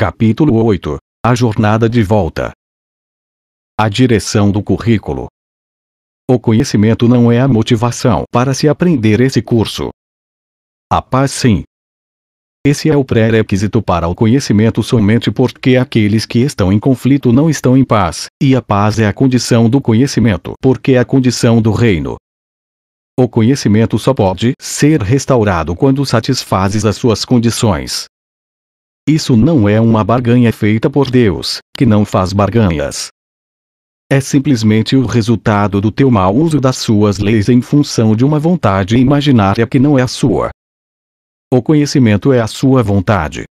Capítulo 8 A Jornada de Volta A direção do currículo. O conhecimento não é a motivação para se aprender esse curso. A paz, sim. Esse é o pré-requisito para o conhecimento somente porque aqueles que estão em conflito não estão em paz, e a paz é a condição do conhecimento porque é a condição do reino. O conhecimento só pode ser restaurado quando satisfazes as suas condições, isso não é uma barganha feita por Deus, que não faz barganhas. É simplesmente o resultado do teu mau uso das suas leis em função de uma vontade imaginária que não é a sua. O conhecimento é a sua vontade.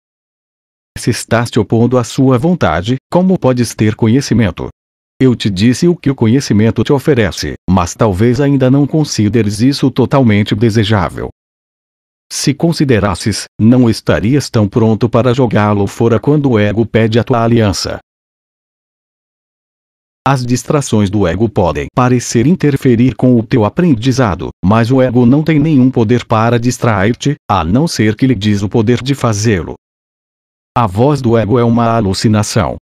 Se estás te opondo à sua vontade, como podes ter conhecimento? Eu te disse o que o conhecimento te oferece, mas talvez ainda não consideres isso totalmente desejável. Se considerasses, não estarias tão pronto para jogá-lo fora quando o ego pede a tua aliança. As distrações do ego podem parecer interferir com o teu aprendizado, mas o ego não tem nenhum poder para distrair-te, a não ser que lhe diz o poder de fazê-lo. A voz do ego é uma alucinação.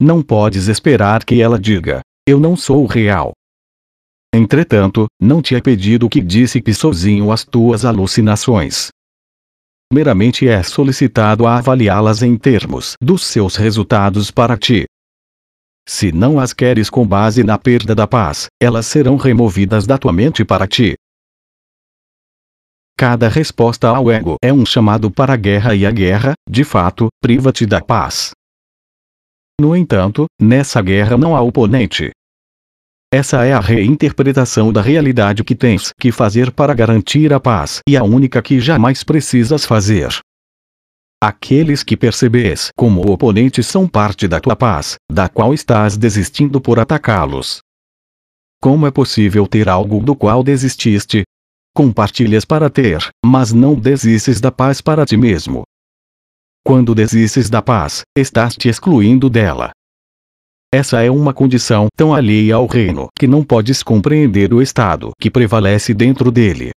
Não podes esperar que ela diga: Eu não sou real. Entretanto, não te é pedido que dissipe sozinho as tuas alucinações. Meramente é solicitado a avaliá-las em termos dos seus resultados para ti. Se não as queres com base na perda da paz, elas serão removidas da tua mente para ti. Cada resposta ao ego é um chamado para a guerra e a guerra, de fato, priva-te da paz. No entanto, nessa guerra não há oponente, essa é a reinterpretação da realidade que tens que fazer para garantir a paz e a única que jamais precisas fazer. Aqueles que percebes como oponentes são parte da tua paz, da qual estás desistindo por atacá-los. Como é possível ter algo do qual desististe? Compartilhas para ter, mas não desistes da paz para ti mesmo. Quando desistes da paz, estás te excluindo dela. Essa é uma condição tão alheia ao reino que não podes compreender o estado que prevalece dentro dele.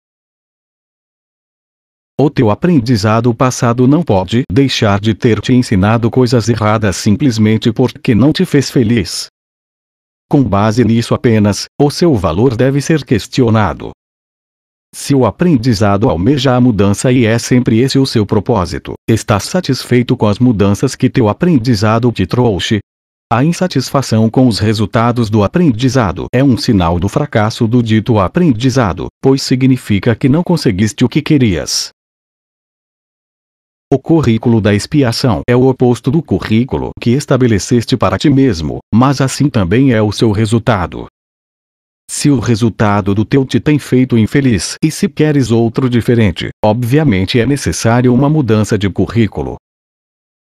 O teu aprendizado passado não pode deixar de ter te ensinado coisas erradas simplesmente porque não te fez feliz. Com base nisso apenas, o seu valor deve ser questionado. Se o aprendizado almeja a mudança e é sempre esse o seu propósito, estás satisfeito com as mudanças que teu aprendizado te trouxe, a insatisfação com os resultados do aprendizado é um sinal do fracasso do dito aprendizado, pois significa que não conseguiste o que querias. O currículo da expiação é o oposto do currículo que estabeleceste para ti mesmo, mas assim também é o seu resultado. Se o resultado do teu te tem feito infeliz e se queres outro diferente, obviamente é necessário uma mudança de currículo.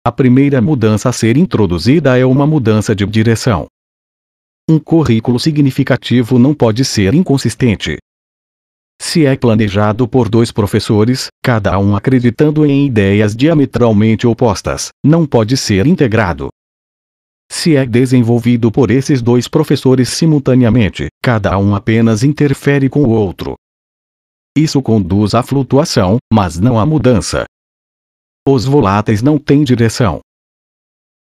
A primeira mudança a ser introduzida é uma mudança de direção. Um currículo significativo não pode ser inconsistente. Se é planejado por dois professores, cada um acreditando em ideias diametralmente opostas, não pode ser integrado. Se é desenvolvido por esses dois professores simultaneamente, cada um apenas interfere com o outro. Isso conduz à flutuação, mas não à mudança. Os voláteis não têm direção.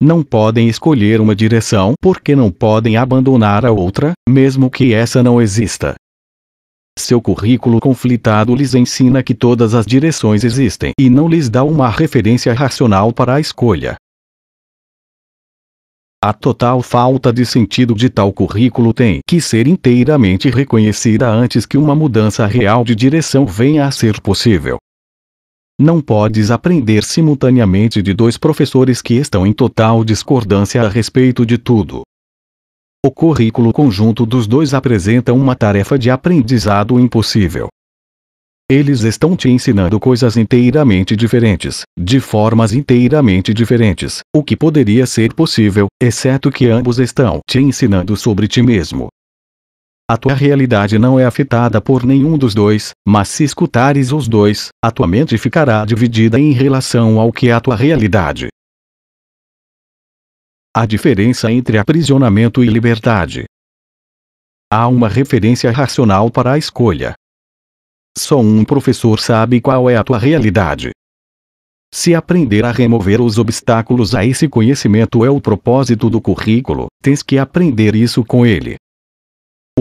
Não podem escolher uma direção porque não podem abandonar a outra, mesmo que essa não exista. Seu currículo conflitado lhes ensina que todas as direções existem e não lhes dá uma referência racional para a escolha. A total falta de sentido de tal currículo tem que ser inteiramente reconhecida antes que uma mudança real de direção venha a ser possível. Não podes aprender simultaneamente de dois professores que estão em total discordância a respeito de tudo. O currículo conjunto dos dois apresenta uma tarefa de aprendizado impossível. Eles estão te ensinando coisas inteiramente diferentes, de formas inteiramente diferentes, o que poderia ser possível, exceto que ambos estão te ensinando sobre ti mesmo, a tua realidade não é afetada por nenhum dos dois, mas se escutares os dois, a tua mente ficará dividida em relação ao que é a tua realidade. A diferença entre aprisionamento e liberdade. Há uma referência racional para a escolha. Só um professor sabe qual é a tua realidade. Se aprender a remover os obstáculos a esse conhecimento é o propósito do currículo, tens que aprender isso com ele.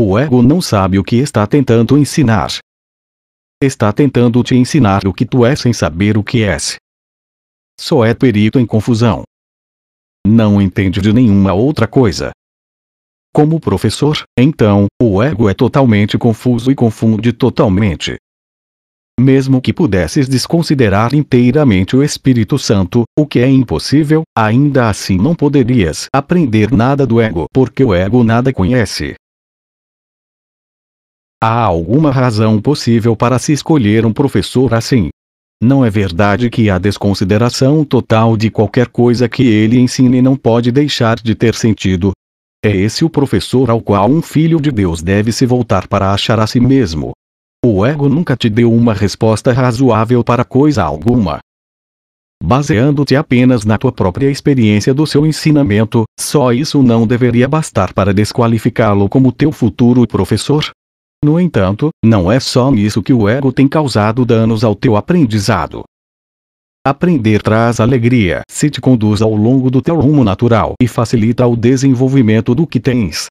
O ego não sabe o que está tentando ensinar. Está tentando te ensinar o que tu és sem saber o que és. Só é perito em confusão. Não entende de nenhuma outra coisa. Como professor, então, o ego é totalmente confuso e confunde totalmente. Mesmo que pudesses desconsiderar inteiramente o Espírito Santo, o que é impossível, ainda assim não poderias aprender nada do ego, porque o ego nada conhece, Há alguma razão possível para se escolher um professor assim. Não é verdade que a desconsideração total de qualquer coisa que ele ensine não pode deixar de ter sentido. É esse o professor ao qual um filho de Deus deve se voltar para achar a si mesmo. O ego nunca te deu uma resposta razoável para coisa alguma. Baseando-te apenas na tua própria experiência do seu ensinamento, só isso não deveria bastar para desqualificá-lo como teu futuro professor? No entanto, não é só nisso que o ego tem causado danos ao teu aprendizado. Aprender traz alegria se te conduz ao longo do teu rumo natural e facilita o desenvolvimento do que tens.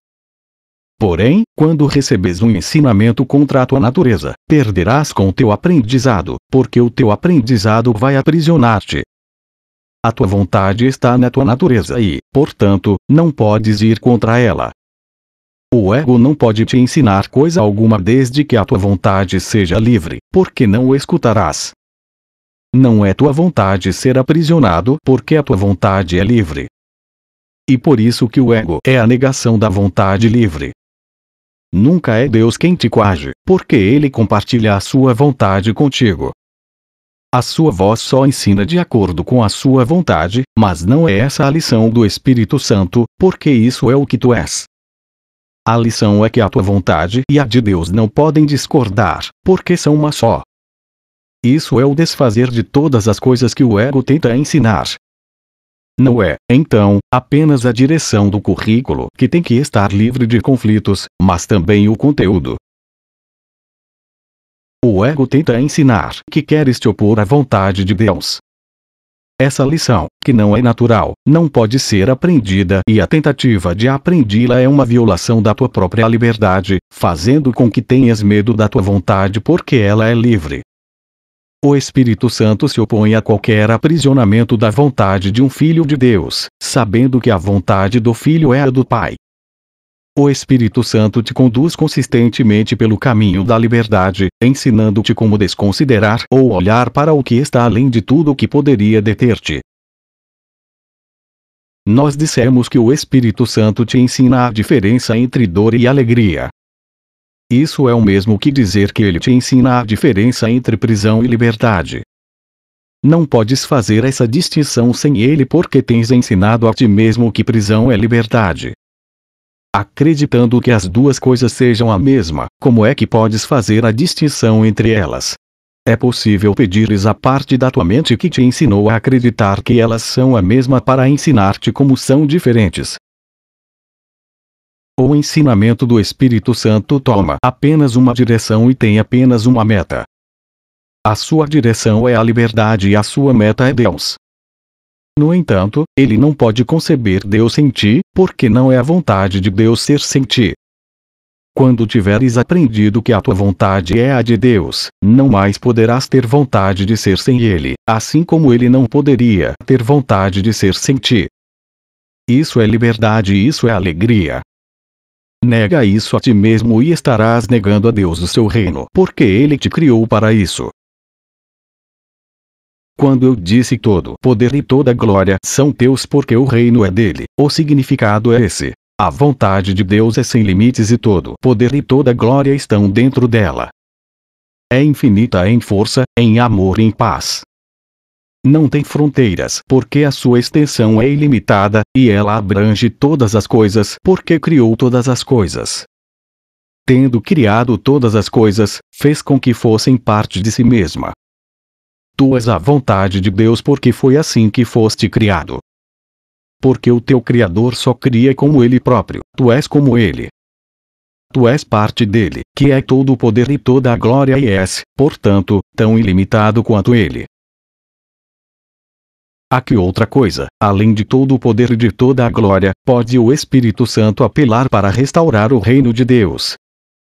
Porém, quando recebes um ensinamento contra a tua natureza, perderás com o teu aprendizado, porque o teu aprendizado vai aprisionar-te. A tua vontade está na tua natureza e, portanto, não podes ir contra ela. O ego não pode te ensinar coisa alguma desde que a tua vontade seja livre, porque não o escutarás. Não é tua vontade ser aprisionado, porque a tua vontade é livre. E por isso que o ego é a negação da vontade livre. Nunca é Deus quem te coage, porque ele compartilha a sua vontade contigo. A sua voz só ensina de acordo com a sua vontade, mas não é essa a lição do Espírito Santo, porque isso é o que tu és. A lição é que a tua vontade e a de Deus não podem discordar, porque são uma só. Isso é o desfazer de todas as coisas que o ego tenta ensinar. Não é, então, apenas a direção do currículo que tem que estar livre de conflitos, mas também o conteúdo. O ego tenta ensinar que queres te opor à vontade de Deus, essa lição, que não é natural, não pode ser aprendida e a tentativa de aprendi-la é uma violação da tua própria liberdade, fazendo com que tenhas medo da tua vontade porque ela é livre. O Espírito Santo se opõe a qualquer aprisionamento da vontade de um filho de Deus, sabendo que a vontade do filho é a do Pai. O Espírito Santo te conduz consistentemente pelo caminho da liberdade, ensinando-te como desconsiderar ou olhar para o que está além de tudo o que poderia deter-te. Nós dissemos que o Espírito Santo te ensina a diferença entre dor e alegria. Isso é o mesmo que dizer que ele te ensina a diferença entre prisão e liberdade. Não podes fazer essa distinção sem ele porque tens ensinado a ti mesmo que prisão é liberdade acreditando que as duas coisas sejam a mesma, como é que podes fazer a distinção entre elas? É possível pedires a parte da tua mente que te ensinou a acreditar que elas são a mesma para ensinar-te como são diferentes. O ensinamento do Espírito Santo toma apenas uma direção e tem apenas uma meta. A sua direção é a liberdade e a sua meta é Deus. No entanto, ele não pode conceber Deus sem ti, porque não é a vontade de Deus ser sem ti. Quando tiveres aprendido que a tua vontade é a de Deus, não mais poderás ter vontade de ser sem Ele, assim como Ele não poderia ter vontade de ser sem ti. Isso é liberdade e isso é alegria. Nega isso a ti mesmo e estarás negando a Deus o seu reino, porque Ele te criou para isso. Quando eu disse todo poder e toda glória são teus porque o reino é dele, o significado é esse. A vontade de Deus é sem limites e todo poder e toda glória estão dentro dela. É infinita em força, em amor e em paz. Não tem fronteiras, porque a sua extensão é ilimitada, e ela abrange todas as coisas, porque criou todas as coisas. Tendo criado todas as coisas, fez com que fossem parte de si mesma, Tu és a vontade de Deus porque foi assim que foste criado. Porque o teu Criador só cria como ele próprio, tu és como ele. Tu és parte dele, que é todo o poder e toda a glória e és, portanto, tão ilimitado quanto ele. que outra coisa, além de todo o poder e de toda a glória, pode o Espírito Santo apelar para restaurar o reino de Deus,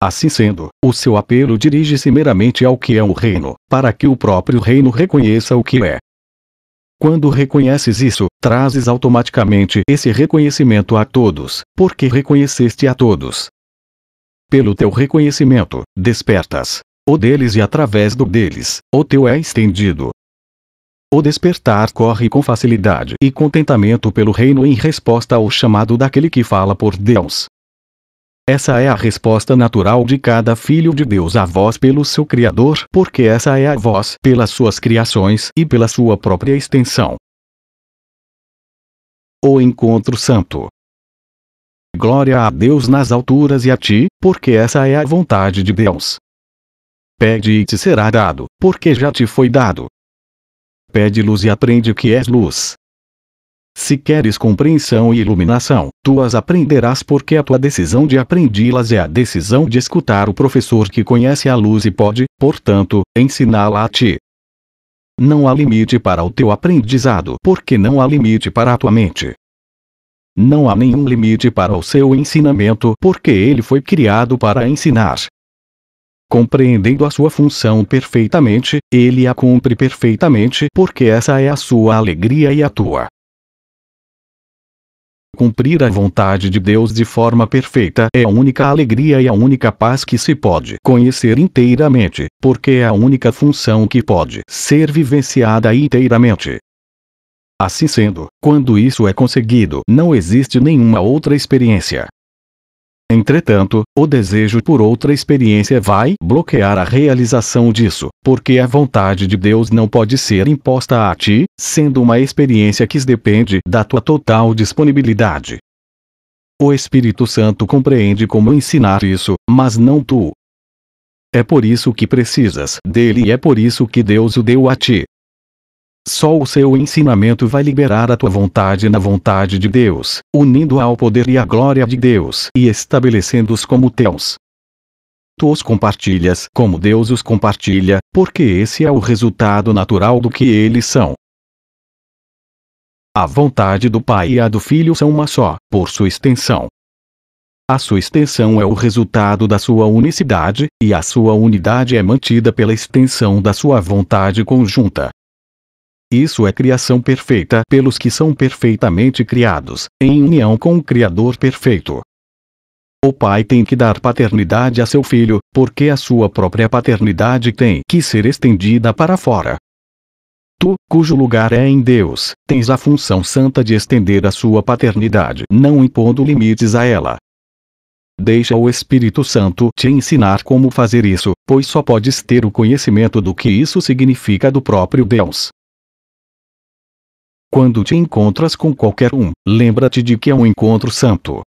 Assim sendo, o seu apelo dirige-se meramente ao que é o reino, para que o próprio reino reconheça o que é. Quando reconheces isso, trazes automaticamente esse reconhecimento a todos, porque reconheceste a todos. Pelo teu reconhecimento, despertas. O deles e através do deles, o teu é estendido. O despertar corre com facilidade e contentamento pelo reino em resposta ao chamado daquele que fala por Deus. Essa é a resposta natural de cada filho de Deus à voz pelo seu Criador, porque essa é a voz pelas suas criações e pela sua própria extensão. O Encontro Santo Glória a Deus nas alturas e a ti, porque essa é a vontade de Deus. Pede e te será dado, porque já te foi dado. Pede luz e aprende que és luz. Se queres compreensão e iluminação, tu as aprenderás porque a tua decisão de aprendi-las é a decisão de escutar o professor que conhece a luz e pode, portanto, ensiná-la a ti. Não há limite para o teu aprendizado, porque não há limite para a tua mente. Não há nenhum limite para o seu ensinamento, porque ele foi criado para ensinar. Compreendendo a sua função perfeitamente, ele a cumpre perfeitamente, porque essa é a sua alegria e a tua. Cumprir a vontade de Deus de forma perfeita é a única alegria e a única paz que se pode conhecer inteiramente, porque é a única função que pode ser vivenciada inteiramente. Assim sendo, quando isso é conseguido, não existe nenhuma outra experiência Entretanto, o desejo por outra experiência vai bloquear a realização disso, porque a vontade de Deus não pode ser imposta a ti, sendo uma experiência que depende da tua total disponibilidade. O Espírito Santo compreende como ensinar isso, mas não tu. É por isso que precisas dele e é por isso que Deus o deu a ti. Só o seu ensinamento vai liberar a tua vontade na vontade de Deus, unindo-a ao poder e à glória de Deus e estabelecendo-os como teus. Tu os compartilhas como Deus os compartilha, porque esse é o resultado natural do que eles são. A vontade do Pai e a do Filho são uma só, por sua extensão. A sua extensão é o resultado da sua unicidade, e a sua unidade é mantida pela extensão da sua vontade conjunta. Isso é criação perfeita pelos que são perfeitamente criados, em união com o Criador perfeito. O pai tem que dar paternidade a seu filho, porque a sua própria paternidade tem que ser estendida para fora. Tu, cujo lugar é em Deus, tens a função santa de estender a sua paternidade, não impondo limites a ela. Deixa o Espírito Santo te ensinar como fazer isso, pois só podes ter o conhecimento do que isso significa do próprio Deus. Quando te encontras com qualquer um, lembra-te de que é um encontro santo.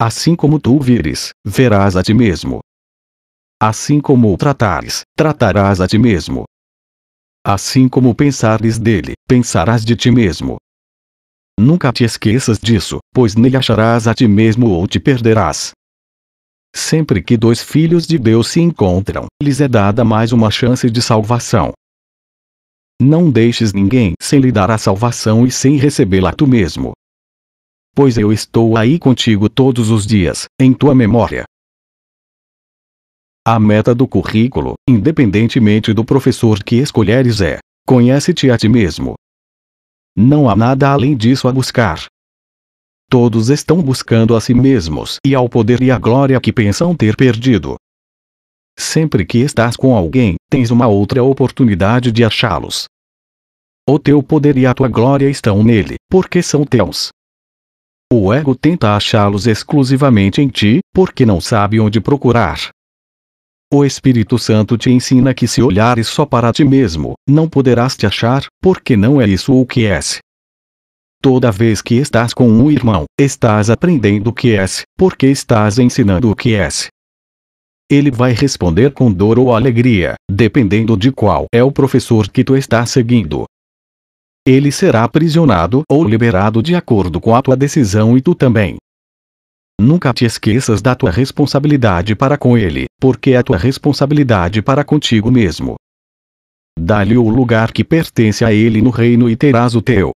Assim como tu o vires, verás a ti mesmo. Assim como o tratares, tratarás a ti mesmo. Assim como pensares dele, pensarás de ti mesmo. Nunca te esqueças disso, pois nele acharás a ti mesmo ou te perderás. Sempre que dois filhos de Deus se encontram, lhes é dada mais uma chance de salvação. Não deixes ninguém sem lhe dar a salvação e sem recebê-la tu mesmo. Pois eu estou aí contigo todos os dias, em tua memória. A meta do currículo, independentemente do professor que escolheres, é: conhece-te a ti mesmo. Não há nada além disso a buscar. Todos estão buscando a si mesmos e ao poder e à glória que pensam ter perdido. Sempre que estás com alguém, tens uma outra oportunidade de achá-los. O teu poder e a tua glória estão nele, porque são teus. O ego tenta achá-los exclusivamente em ti, porque não sabe onde procurar. O Espírito Santo te ensina que se olhares só para ti mesmo, não poderás te achar, porque não é isso o que és. Toda vez que estás com um irmão, estás aprendendo o que és, porque estás ensinando o que és ele vai responder com dor ou alegria, dependendo de qual é o professor que tu está seguindo. Ele será aprisionado ou liberado de acordo com a tua decisão e tu também. Nunca te esqueças da tua responsabilidade para com ele, porque é a tua responsabilidade para contigo mesmo. Dá-lhe o lugar que pertence a ele no reino e terás o teu.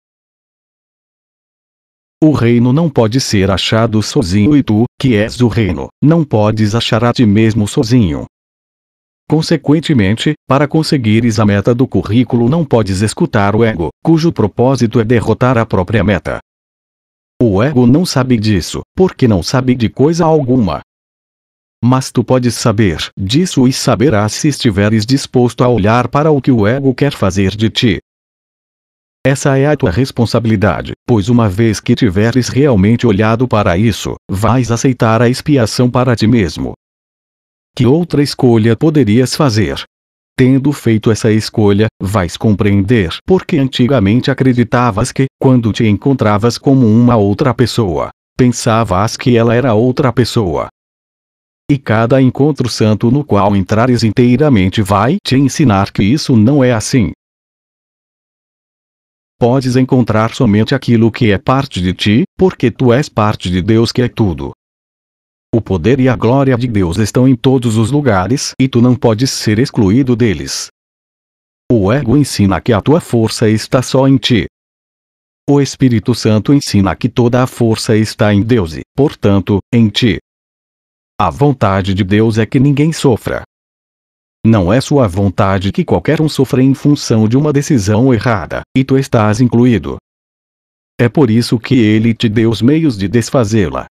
O reino não pode ser achado sozinho e tu, que és o reino, não podes achar a ti mesmo sozinho. Consequentemente, para conseguires a meta do currículo não podes escutar o ego, cujo propósito é derrotar a própria meta. O ego não sabe disso, porque não sabe de coisa alguma. Mas tu podes saber disso e saberás se estiveres disposto a olhar para o que o ego quer fazer de ti, essa é a tua responsabilidade, pois uma vez que tiveres realmente olhado para isso, vais aceitar a expiação para ti mesmo. Que outra escolha poderias fazer? Tendo feito essa escolha, vais compreender porque antigamente acreditavas que, quando te encontravas como uma outra pessoa, pensavas que ela era outra pessoa. E cada encontro santo no qual entrares inteiramente vai te ensinar que isso não é assim podes encontrar somente aquilo que é parte de ti, porque tu és parte de Deus que é tudo. O poder e a glória de Deus estão em todos os lugares e tu não podes ser excluído deles. O ego ensina que a tua força está só em ti. O Espírito Santo ensina que toda a força está em Deus e, portanto, em ti. A vontade de Deus é que ninguém sofra. Não é sua vontade que qualquer um sofra em função de uma decisão errada, e tu estás incluído. É por isso que ele te deu os meios de desfazê-la.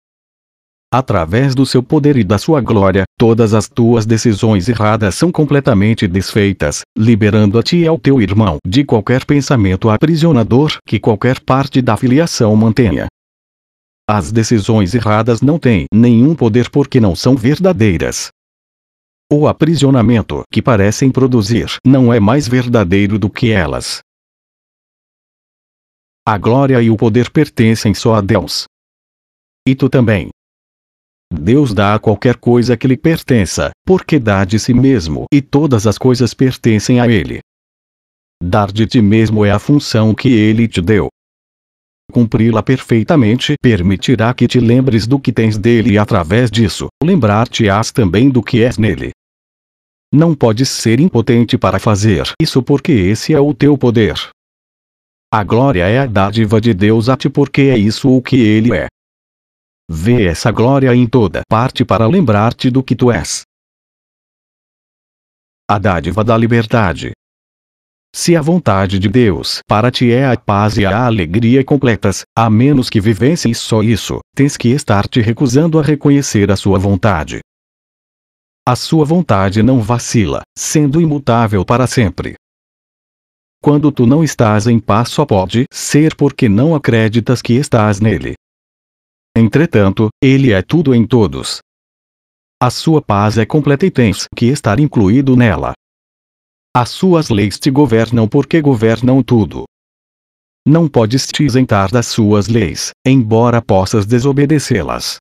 Através do seu poder e da sua glória, todas as tuas decisões erradas são completamente desfeitas, liberando a ti e ao teu irmão de qualquer pensamento aprisionador que qualquer parte da filiação mantenha. As decisões erradas não têm nenhum poder porque não são verdadeiras. O aprisionamento que parecem produzir não é mais verdadeiro do que elas. A glória e o poder pertencem só a Deus. E tu também. Deus dá a qualquer coisa que lhe pertença, porque dá de si mesmo e todas as coisas pertencem a Ele. Dar de ti mesmo é a função que Ele te deu. Cumpri-la perfeitamente permitirá que te lembres do que tens dele e, através disso, lembrar-te-ás também do que és nele. Não pode ser impotente para fazer isso porque esse é o teu poder. A glória é a dádiva de Deus a ti porque é isso o que ele é. Vê essa glória em toda parte para lembrar-te do que tu és. A dádiva da liberdade. Se a vontade de Deus para ti é a paz e a alegria completas, a menos que vivesses só isso, tens que estar te recusando a reconhecer a sua vontade. A sua vontade não vacila, sendo imutável para sempre. Quando tu não estás em paz só pode ser porque não acreditas que estás nele. Entretanto, ele é tudo em todos. A sua paz é completa e tens que estar incluído nela. As suas leis te governam porque governam tudo. Não podes te isentar das suas leis, embora possas desobedecê-las.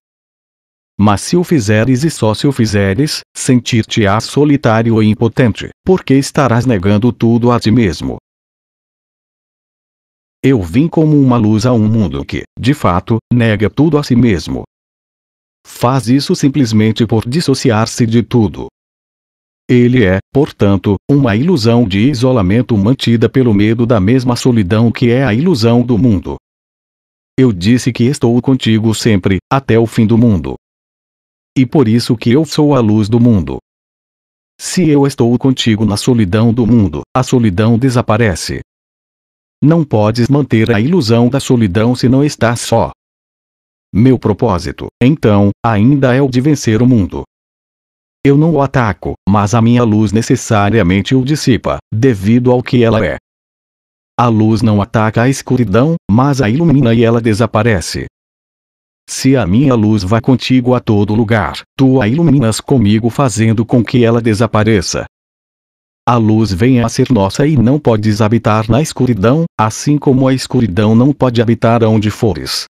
Mas se o fizeres e só se o fizeres, sentir-te-ás solitário e impotente, porque estarás negando tudo a ti mesmo. Eu vim como uma luz a um mundo que, de fato, nega tudo a si mesmo. Faz isso simplesmente por dissociar-se de tudo. Ele é, portanto, uma ilusão de isolamento mantida pelo medo da mesma solidão que é a ilusão do mundo. Eu disse que estou contigo sempre, até o fim do mundo e por isso que eu sou a luz do mundo. Se eu estou contigo na solidão do mundo, a solidão desaparece. Não podes manter a ilusão da solidão se não estás só. Meu propósito, então, ainda é o de vencer o mundo. Eu não o ataco, mas a minha luz necessariamente o dissipa, devido ao que ela é. A luz não ataca a escuridão, mas a ilumina e ela desaparece se a minha luz vai contigo a todo lugar, tu a iluminas comigo fazendo com que ela desapareça. A luz vem a ser nossa e não podes habitar na escuridão, assim como a escuridão não pode habitar onde fores.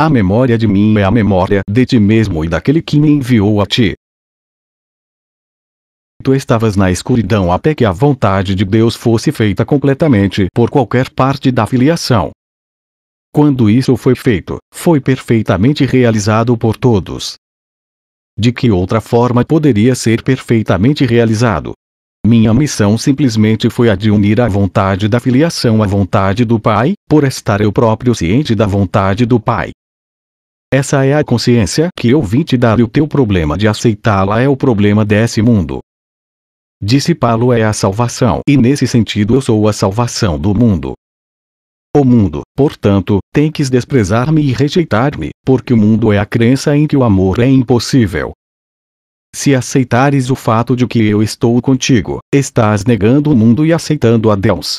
A memória de mim é a memória de ti mesmo e daquele que me enviou a ti. Tu estavas na escuridão até que a vontade de Deus fosse feita completamente por qualquer parte da filiação. Quando isso foi feito, foi perfeitamente realizado por todos. De que outra forma poderia ser perfeitamente realizado? Minha missão simplesmente foi a de unir a vontade da filiação à vontade do Pai, por estar eu próprio ciente da vontade do Pai. Essa é a consciência que eu vim te dar e o teu problema de aceitá-la é o problema desse mundo. Dissipá-lo é a salvação e nesse sentido eu sou a salvação do mundo. O mundo, portanto, tem que desprezar-me e rejeitar-me, porque o mundo é a crença em que o amor é impossível. Se aceitares o fato de que eu estou contigo, estás negando o mundo e aceitando a Deus.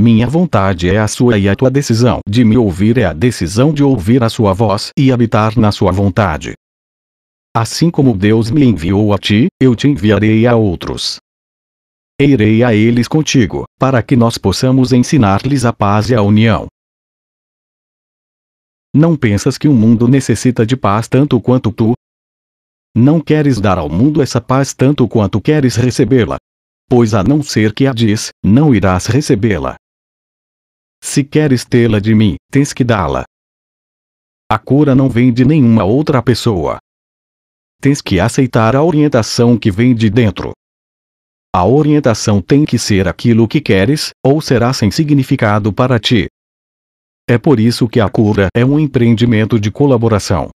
Minha vontade é a sua e a tua decisão de me ouvir é a decisão de ouvir a sua voz e habitar na sua vontade. Assim como Deus me enviou a ti, eu te enviarei a outros e irei a eles contigo, para que nós possamos ensinar-lhes a paz e a união. Não pensas que o mundo necessita de paz tanto quanto tu? Não queres dar ao mundo essa paz tanto quanto queres recebê-la? Pois a não ser que a diz, não irás recebê-la. Se queres tê-la de mim, tens que dá-la. A cura não vem de nenhuma outra pessoa. Tens que aceitar a orientação que vem de dentro, a orientação tem que ser aquilo que queres, ou será sem significado para ti. É por isso que a cura é um empreendimento de colaboração.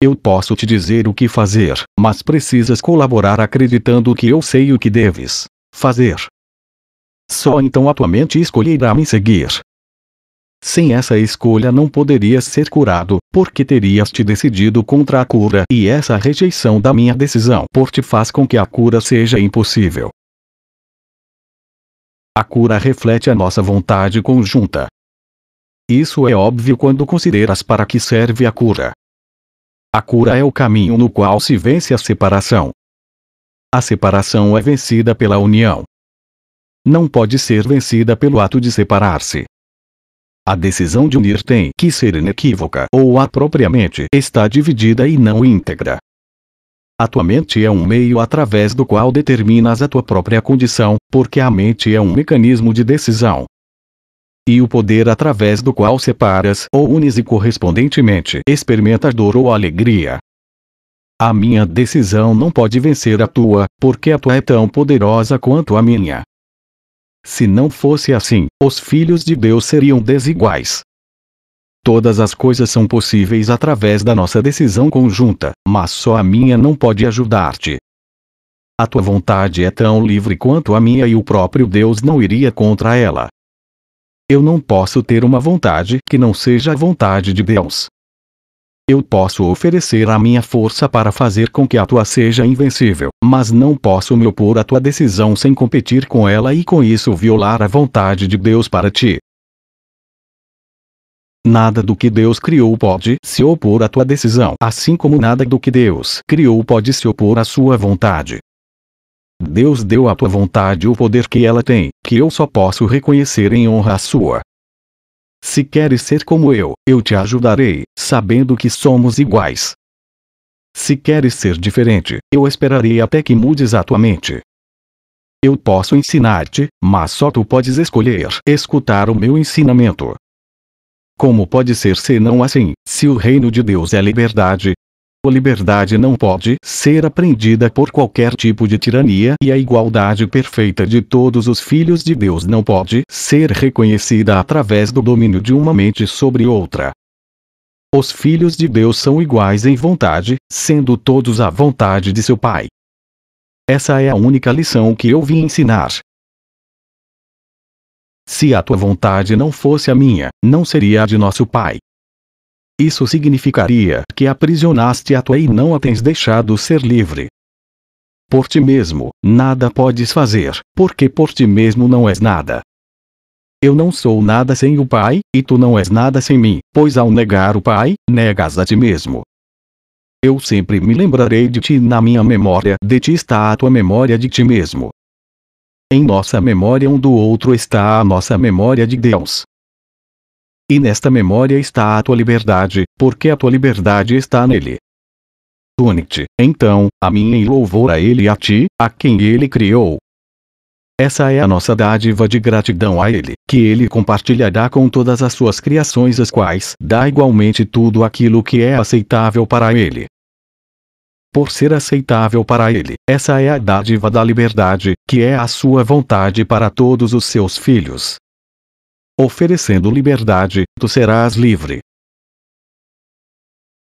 Eu posso te dizer o que fazer, mas precisas colaborar acreditando que eu sei o que deves fazer. Só então a tua mente escolherá me seguir. Sem essa escolha não poderias ser curado, porque terias te decidido contra a cura e essa rejeição da minha decisão por ti faz com que a cura seja impossível. A cura reflete a nossa vontade conjunta. Isso é óbvio quando consideras para que serve a cura. A cura é o caminho no qual se vence a separação. A separação é vencida pela união. Não pode ser vencida pelo ato de separar-se. A decisão de unir tem que ser inequívoca ou apropriamente está dividida e não íntegra. A tua mente é um meio através do qual determinas a tua própria condição, porque a mente é um mecanismo de decisão. E o poder através do qual separas ou unes e correspondentemente experimentas dor ou alegria. A minha decisão não pode vencer a tua, porque a tua é tão poderosa quanto a minha. Se não fosse assim, os filhos de Deus seriam desiguais. Todas as coisas são possíveis através da nossa decisão conjunta, mas só a minha não pode ajudar-te. A tua vontade é tão livre quanto a minha e o próprio Deus não iria contra ela. Eu não posso ter uma vontade que não seja a vontade de Deus. Eu posso oferecer a minha força para fazer com que a tua seja invencível, mas não posso me opor à tua decisão sem competir com ela e com isso violar a vontade de Deus para ti. Nada do que Deus criou pode se opor à tua decisão, assim como nada do que Deus criou pode se opor à sua vontade. Deus deu à tua vontade o poder que ela tem, que eu só posso reconhecer em honra à sua se queres ser como eu, eu te ajudarei, sabendo que somos iguais. Se queres ser diferente, eu esperarei até que mudes a tua mente. Eu posso ensinar-te, mas só tu podes escolher escutar o meu ensinamento. Como pode ser senão assim, se o reino de Deus é liberdade, a liberdade não pode ser apreendida por qualquer tipo de tirania e a igualdade perfeita de todos os filhos de Deus não pode ser reconhecida através do domínio de uma mente sobre outra. Os filhos de Deus são iguais em vontade, sendo todos à vontade de seu Pai. Essa é a única lição que eu vim ensinar. Se a tua vontade não fosse a minha, não seria a de nosso Pai. Isso significaria que aprisionaste a tua e não a tens deixado ser livre. Por ti mesmo, nada podes fazer, porque por ti mesmo não és nada. Eu não sou nada sem o Pai, e tu não és nada sem mim, pois ao negar o Pai, negas a ti mesmo. Eu sempre me lembrarei de ti na minha memória, de ti está a tua memória de ti mesmo. Em nossa memória um do outro está a nossa memória de Deus. E nesta memória está a tua liberdade, porque a tua liberdade está nele. Une-te, então, a mim em louvor a ele e a ti, a quem ele criou. Essa é a nossa dádiva de gratidão a Ele, que Ele compartilhará com todas as suas criações, as quais dá igualmente tudo aquilo que é aceitável para Ele. Por ser aceitável para Ele, essa é a dádiva da liberdade, que é a sua vontade para todos os seus filhos oferecendo liberdade, tu serás livre.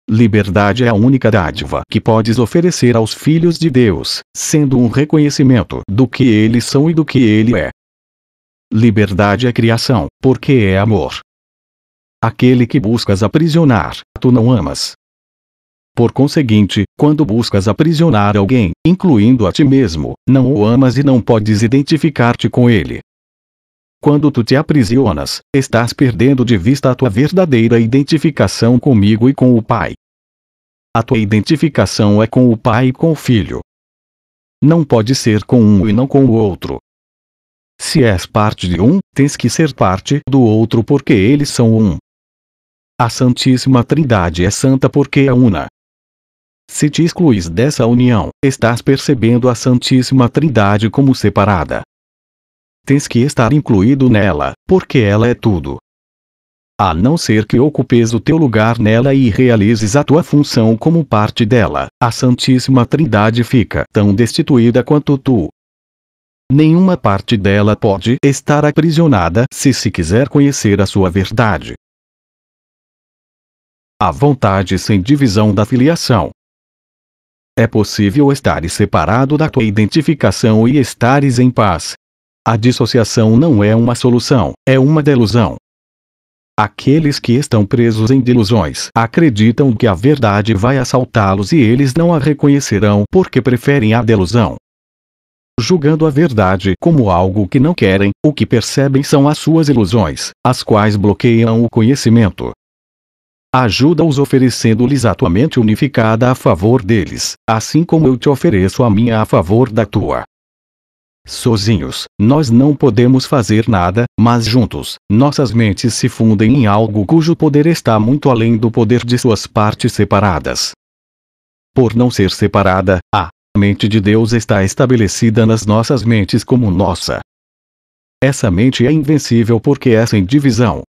Liberdade é a única dádiva que podes oferecer aos filhos de Deus, sendo um reconhecimento do que eles são e do que ele é. Liberdade é criação, porque é amor. Aquele que buscas aprisionar, tu não amas. Por conseguinte, quando buscas aprisionar alguém, incluindo a ti mesmo, não o amas e não podes identificar-te com ele. Quando tu te aprisionas, estás perdendo de vista a tua verdadeira identificação comigo e com o Pai. A tua identificação é com o Pai e com o Filho. Não pode ser com um e não com o outro. Se és parte de um, tens que ser parte do outro porque eles são um. A Santíssima Trindade é santa porque é una. Se te excluís dessa união, estás percebendo a Santíssima Trindade como separada tens que estar incluído nela, porque ela é tudo. A não ser que ocupes o teu lugar nela e realizes a tua função como parte dela, a Santíssima Trindade fica tão destituída quanto tu. Nenhuma parte dela pode estar aprisionada se se quiser conhecer a sua verdade. A vontade sem divisão da filiação. É possível estar separado da tua identificação e estares em paz, a dissociação não é uma solução, é uma delusão. Aqueles que estão presos em delusões acreditam que a verdade vai assaltá-los e eles não a reconhecerão porque preferem a delusão. Julgando a verdade como algo que não querem, o que percebem são as suas ilusões, as quais bloqueiam o conhecimento. Ajuda-os oferecendo-lhes a tua mente unificada a favor deles, assim como eu te ofereço a minha a favor da tua. Sozinhos, nós não podemos fazer nada, mas juntos, nossas mentes se fundem em algo cujo poder está muito além do poder de suas partes separadas. Por não ser separada, a mente de Deus está estabelecida nas nossas mentes como nossa. Essa mente é invencível porque é sem divisão,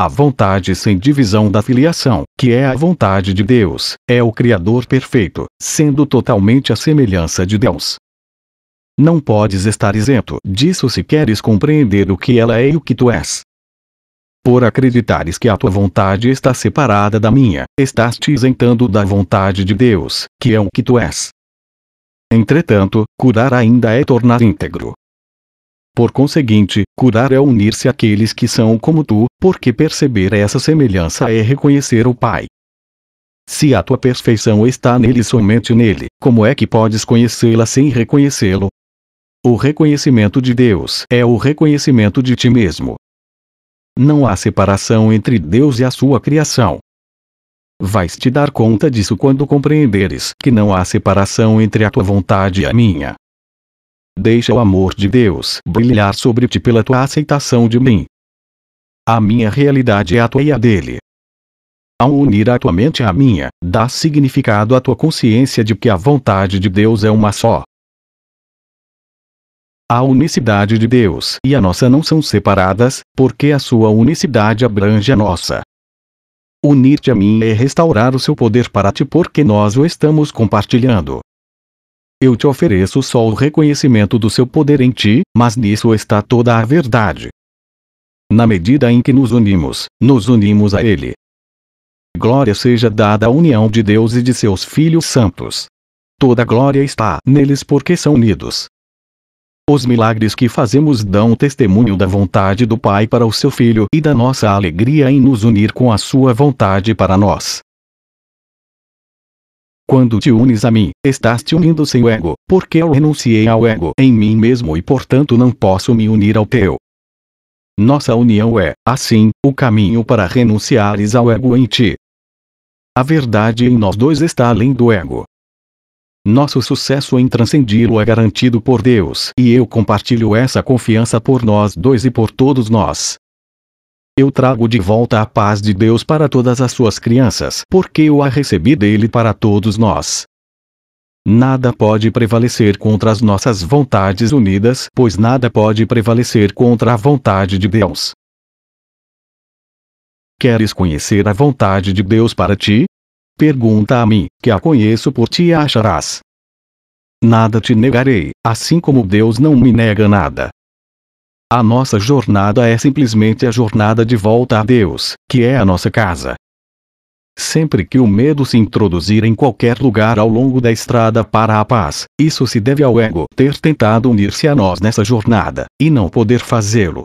a vontade sem divisão da filiação, que é a vontade de Deus, é o Criador perfeito, sendo totalmente a semelhança de Deus. Não podes estar isento disso se queres compreender o que ela é e o que tu és. Por acreditares que a tua vontade está separada da minha, estás te isentando da vontade de Deus, que é o que tu és. Entretanto, curar ainda é tornar íntegro, por conseguinte, curar é unir-se àqueles que são como tu, porque perceber essa semelhança é reconhecer o Pai. Se a tua perfeição está nele somente nele, como é que podes conhecê-la sem reconhecê-lo? O reconhecimento de Deus é o reconhecimento de ti mesmo. Não há separação entre Deus e a sua criação. Vais te dar conta disso quando compreenderes que não há separação entre a tua vontade e a minha, Deixa o amor de Deus brilhar sobre ti pela tua aceitação de mim. A minha realidade é a tua e a dele. Ao unir a tua mente à minha, dá significado à tua consciência de que a vontade de Deus é uma só. A unicidade de Deus e a nossa não são separadas, porque a sua unicidade abrange a nossa. Unir-te a mim é restaurar o seu poder para ti porque nós o estamos compartilhando. Eu te ofereço só o reconhecimento do seu poder em ti, mas nisso está toda a verdade. Na medida em que nos unimos, nos unimos a Ele. Glória seja dada à união de Deus e de seus filhos santos. Toda glória está neles porque são unidos. Os milagres que fazemos dão testemunho da vontade do Pai para o seu Filho e da nossa alegria em nos unir com a sua vontade para nós. Quando te unes a mim, estás te unindo sem o ego, porque eu renunciei ao ego em mim mesmo e portanto não posso me unir ao teu. Nossa união é, assim, o caminho para renunciares ao ego em ti. A verdade em nós dois está além do ego. Nosso sucesso em transcendi-lo é garantido por Deus, e eu compartilho essa confiança por nós dois e por todos nós eu trago de volta a paz de Deus para todas as suas crianças, porque eu a recebi dele para todos nós. Nada pode prevalecer contra as nossas vontades unidas, pois nada pode prevalecer contra a vontade de Deus. Queres conhecer a vontade de Deus para ti? Pergunta a mim, que a conheço por ti e acharás. Nada te negarei, assim como Deus não me nega nada. A nossa jornada é simplesmente a jornada de volta a Deus, que é a nossa casa. Sempre que o medo se introduzir em qualquer lugar ao longo da estrada para a paz, isso se deve ao ego ter tentado unir-se a nós nessa jornada, e não poder fazê-lo.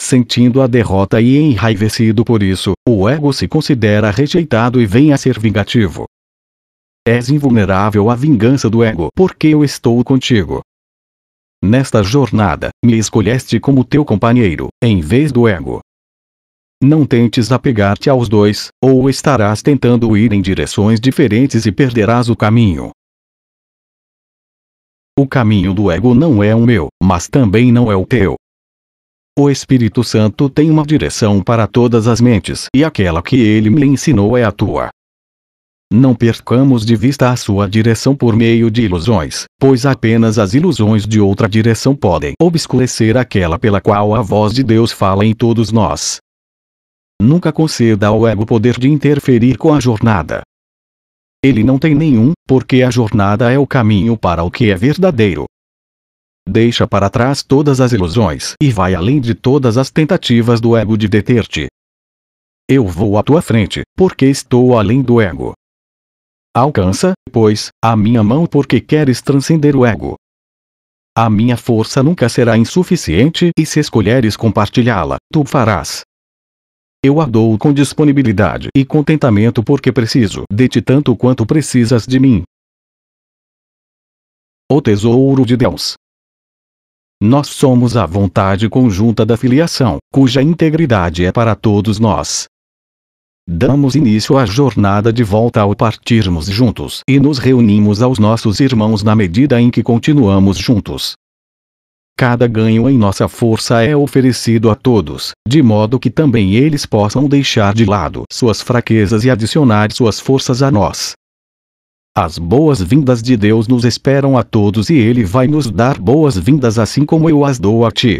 Sentindo a derrota e enraivecido por isso, o ego se considera rejeitado e vem a ser vingativo. És invulnerável à vingança do ego porque eu estou contigo. Nesta jornada, me escolheste como teu companheiro, em vez do ego. Não tentes apegar-te aos dois, ou estarás tentando ir em direções diferentes e perderás o caminho. O caminho do ego não é o meu, mas também não é o teu. O Espírito Santo tem uma direção para todas as mentes e aquela que ele me ensinou é a tua. Não percamos de vista a sua direção por meio de ilusões, pois apenas as ilusões de outra direção podem obscurecer aquela pela qual a voz de Deus fala em todos nós. Nunca conceda ao ego o poder de interferir com a jornada. Ele não tem nenhum, porque a jornada é o caminho para o que é verdadeiro. Deixa para trás todas as ilusões e vai além de todas as tentativas do ego de deter-te. Eu vou à tua frente, porque estou além do ego. Alcança, pois, a minha mão porque queres transcender o ego. A minha força nunca será insuficiente e se escolheres compartilhá-la, tu farás. Eu a dou com disponibilidade e contentamento porque preciso de ti tanto quanto precisas de mim. O tesouro de Deus. Nós somos a vontade conjunta da filiação, cuja integridade é para todos nós. Damos início à jornada de volta ao partirmos juntos e nos reunimos aos nossos irmãos na medida em que continuamos juntos. Cada ganho em nossa força é oferecido a todos, de modo que também eles possam deixar de lado suas fraquezas e adicionar suas forças a nós. As boas-vindas de Deus nos esperam a todos e Ele vai nos dar boas-vindas assim como eu as dou a ti.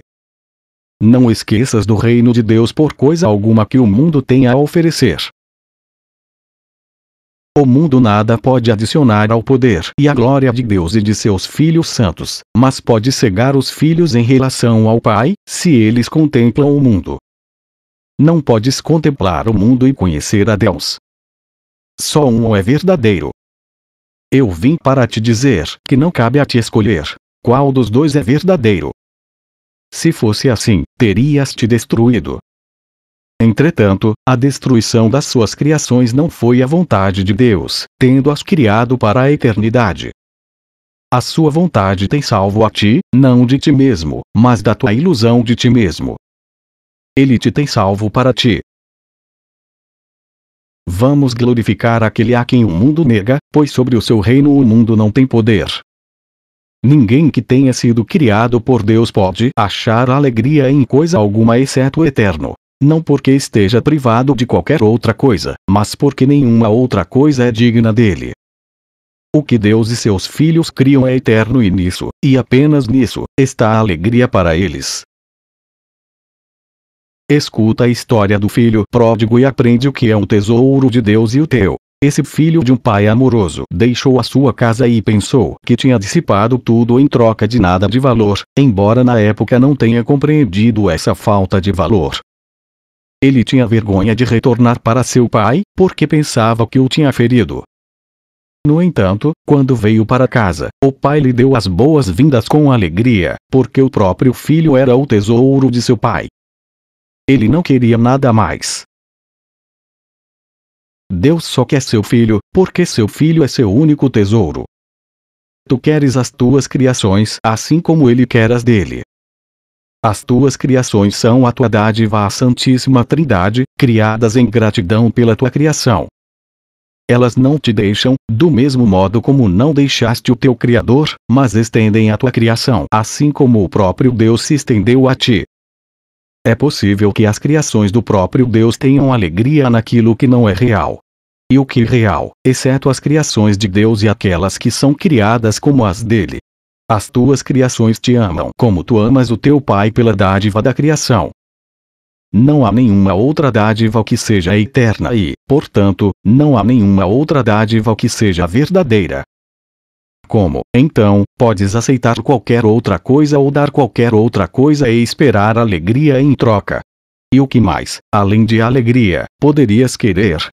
Não esqueças do reino de Deus por coisa alguma que o mundo tenha a oferecer. O mundo nada pode adicionar ao poder e à glória de Deus e de seus filhos santos, mas pode cegar os filhos em relação ao Pai, se eles contemplam o mundo. Não podes contemplar o mundo e conhecer a Deus. Só um é verdadeiro. Eu vim para te dizer que não cabe a ti escolher qual dos dois é verdadeiro. Se fosse assim, terias te destruído. Entretanto, a destruição das suas criações não foi a vontade de Deus, tendo-as criado para a eternidade. A sua vontade tem salvo a ti, não de ti mesmo, mas da tua ilusão de ti mesmo. Ele te tem salvo para ti. Vamos glorificar aquele a quem o mundo nega, pois sobre o seu reino o mundo não tem poder. Ninguém que tenha sido criado por Deus pode achar alegria em coisa alguma exceto o eterno. Não porque esteja privado de qualquer outra coisa, mas porque nenhuma outra coisa é digna dele. O que Deus e seus filhos criam é eterno e nisso, e apenas nisso, está a alegria para eles. Escuta a história do filho pródigo e aprende o que é um tesouro de Deus e o teu. Esse filho de um pai amoroso deixou a sua casa e pensou que tinha dissipado tudo em troca de nada de valor, embora na época não tenha compreendido essa falta de valor. Ele tinha vergonha de retornar para seu pai, porque pensava que o tinha ferido. No entanto, quando veio para casa, o pai lhe deu as boas-vindas com alegria, porque o próprio filho era o tesouro de seu pai. Ele não queria nada mais, Deus só quer seu filho, porque seu filho é seu único tesouro. Tu queres as tuas criações assim como ele quer as dele. As tuas criações são a tua dádiva à Santíssima Trindade, criadas em gratidão pela tua criação. Elas não te deixam, do mesmo modo como não deixaste o teu Criador, mas estendem a tua criação assim como o próprio Deus se estendeu a ti. É possível que as criações do próprio Deus tenham alegria naquilo que não é real e o que é real, exceto as criações de Deus e aquelas que são criadas como as dele. As tuas criações te amam como tu amas o teu Pai pela dádiva da criação. Não há nenhuma outra dádiva que seja eterna e, portanto, não há nenhuma outra dádiva que seja verdadeira. Como, então, podes aceitar qualquer outra coisa ou dar qualquer outra coisa e esperar alegria em troca? E o que mais, além de alegria, poderias querer,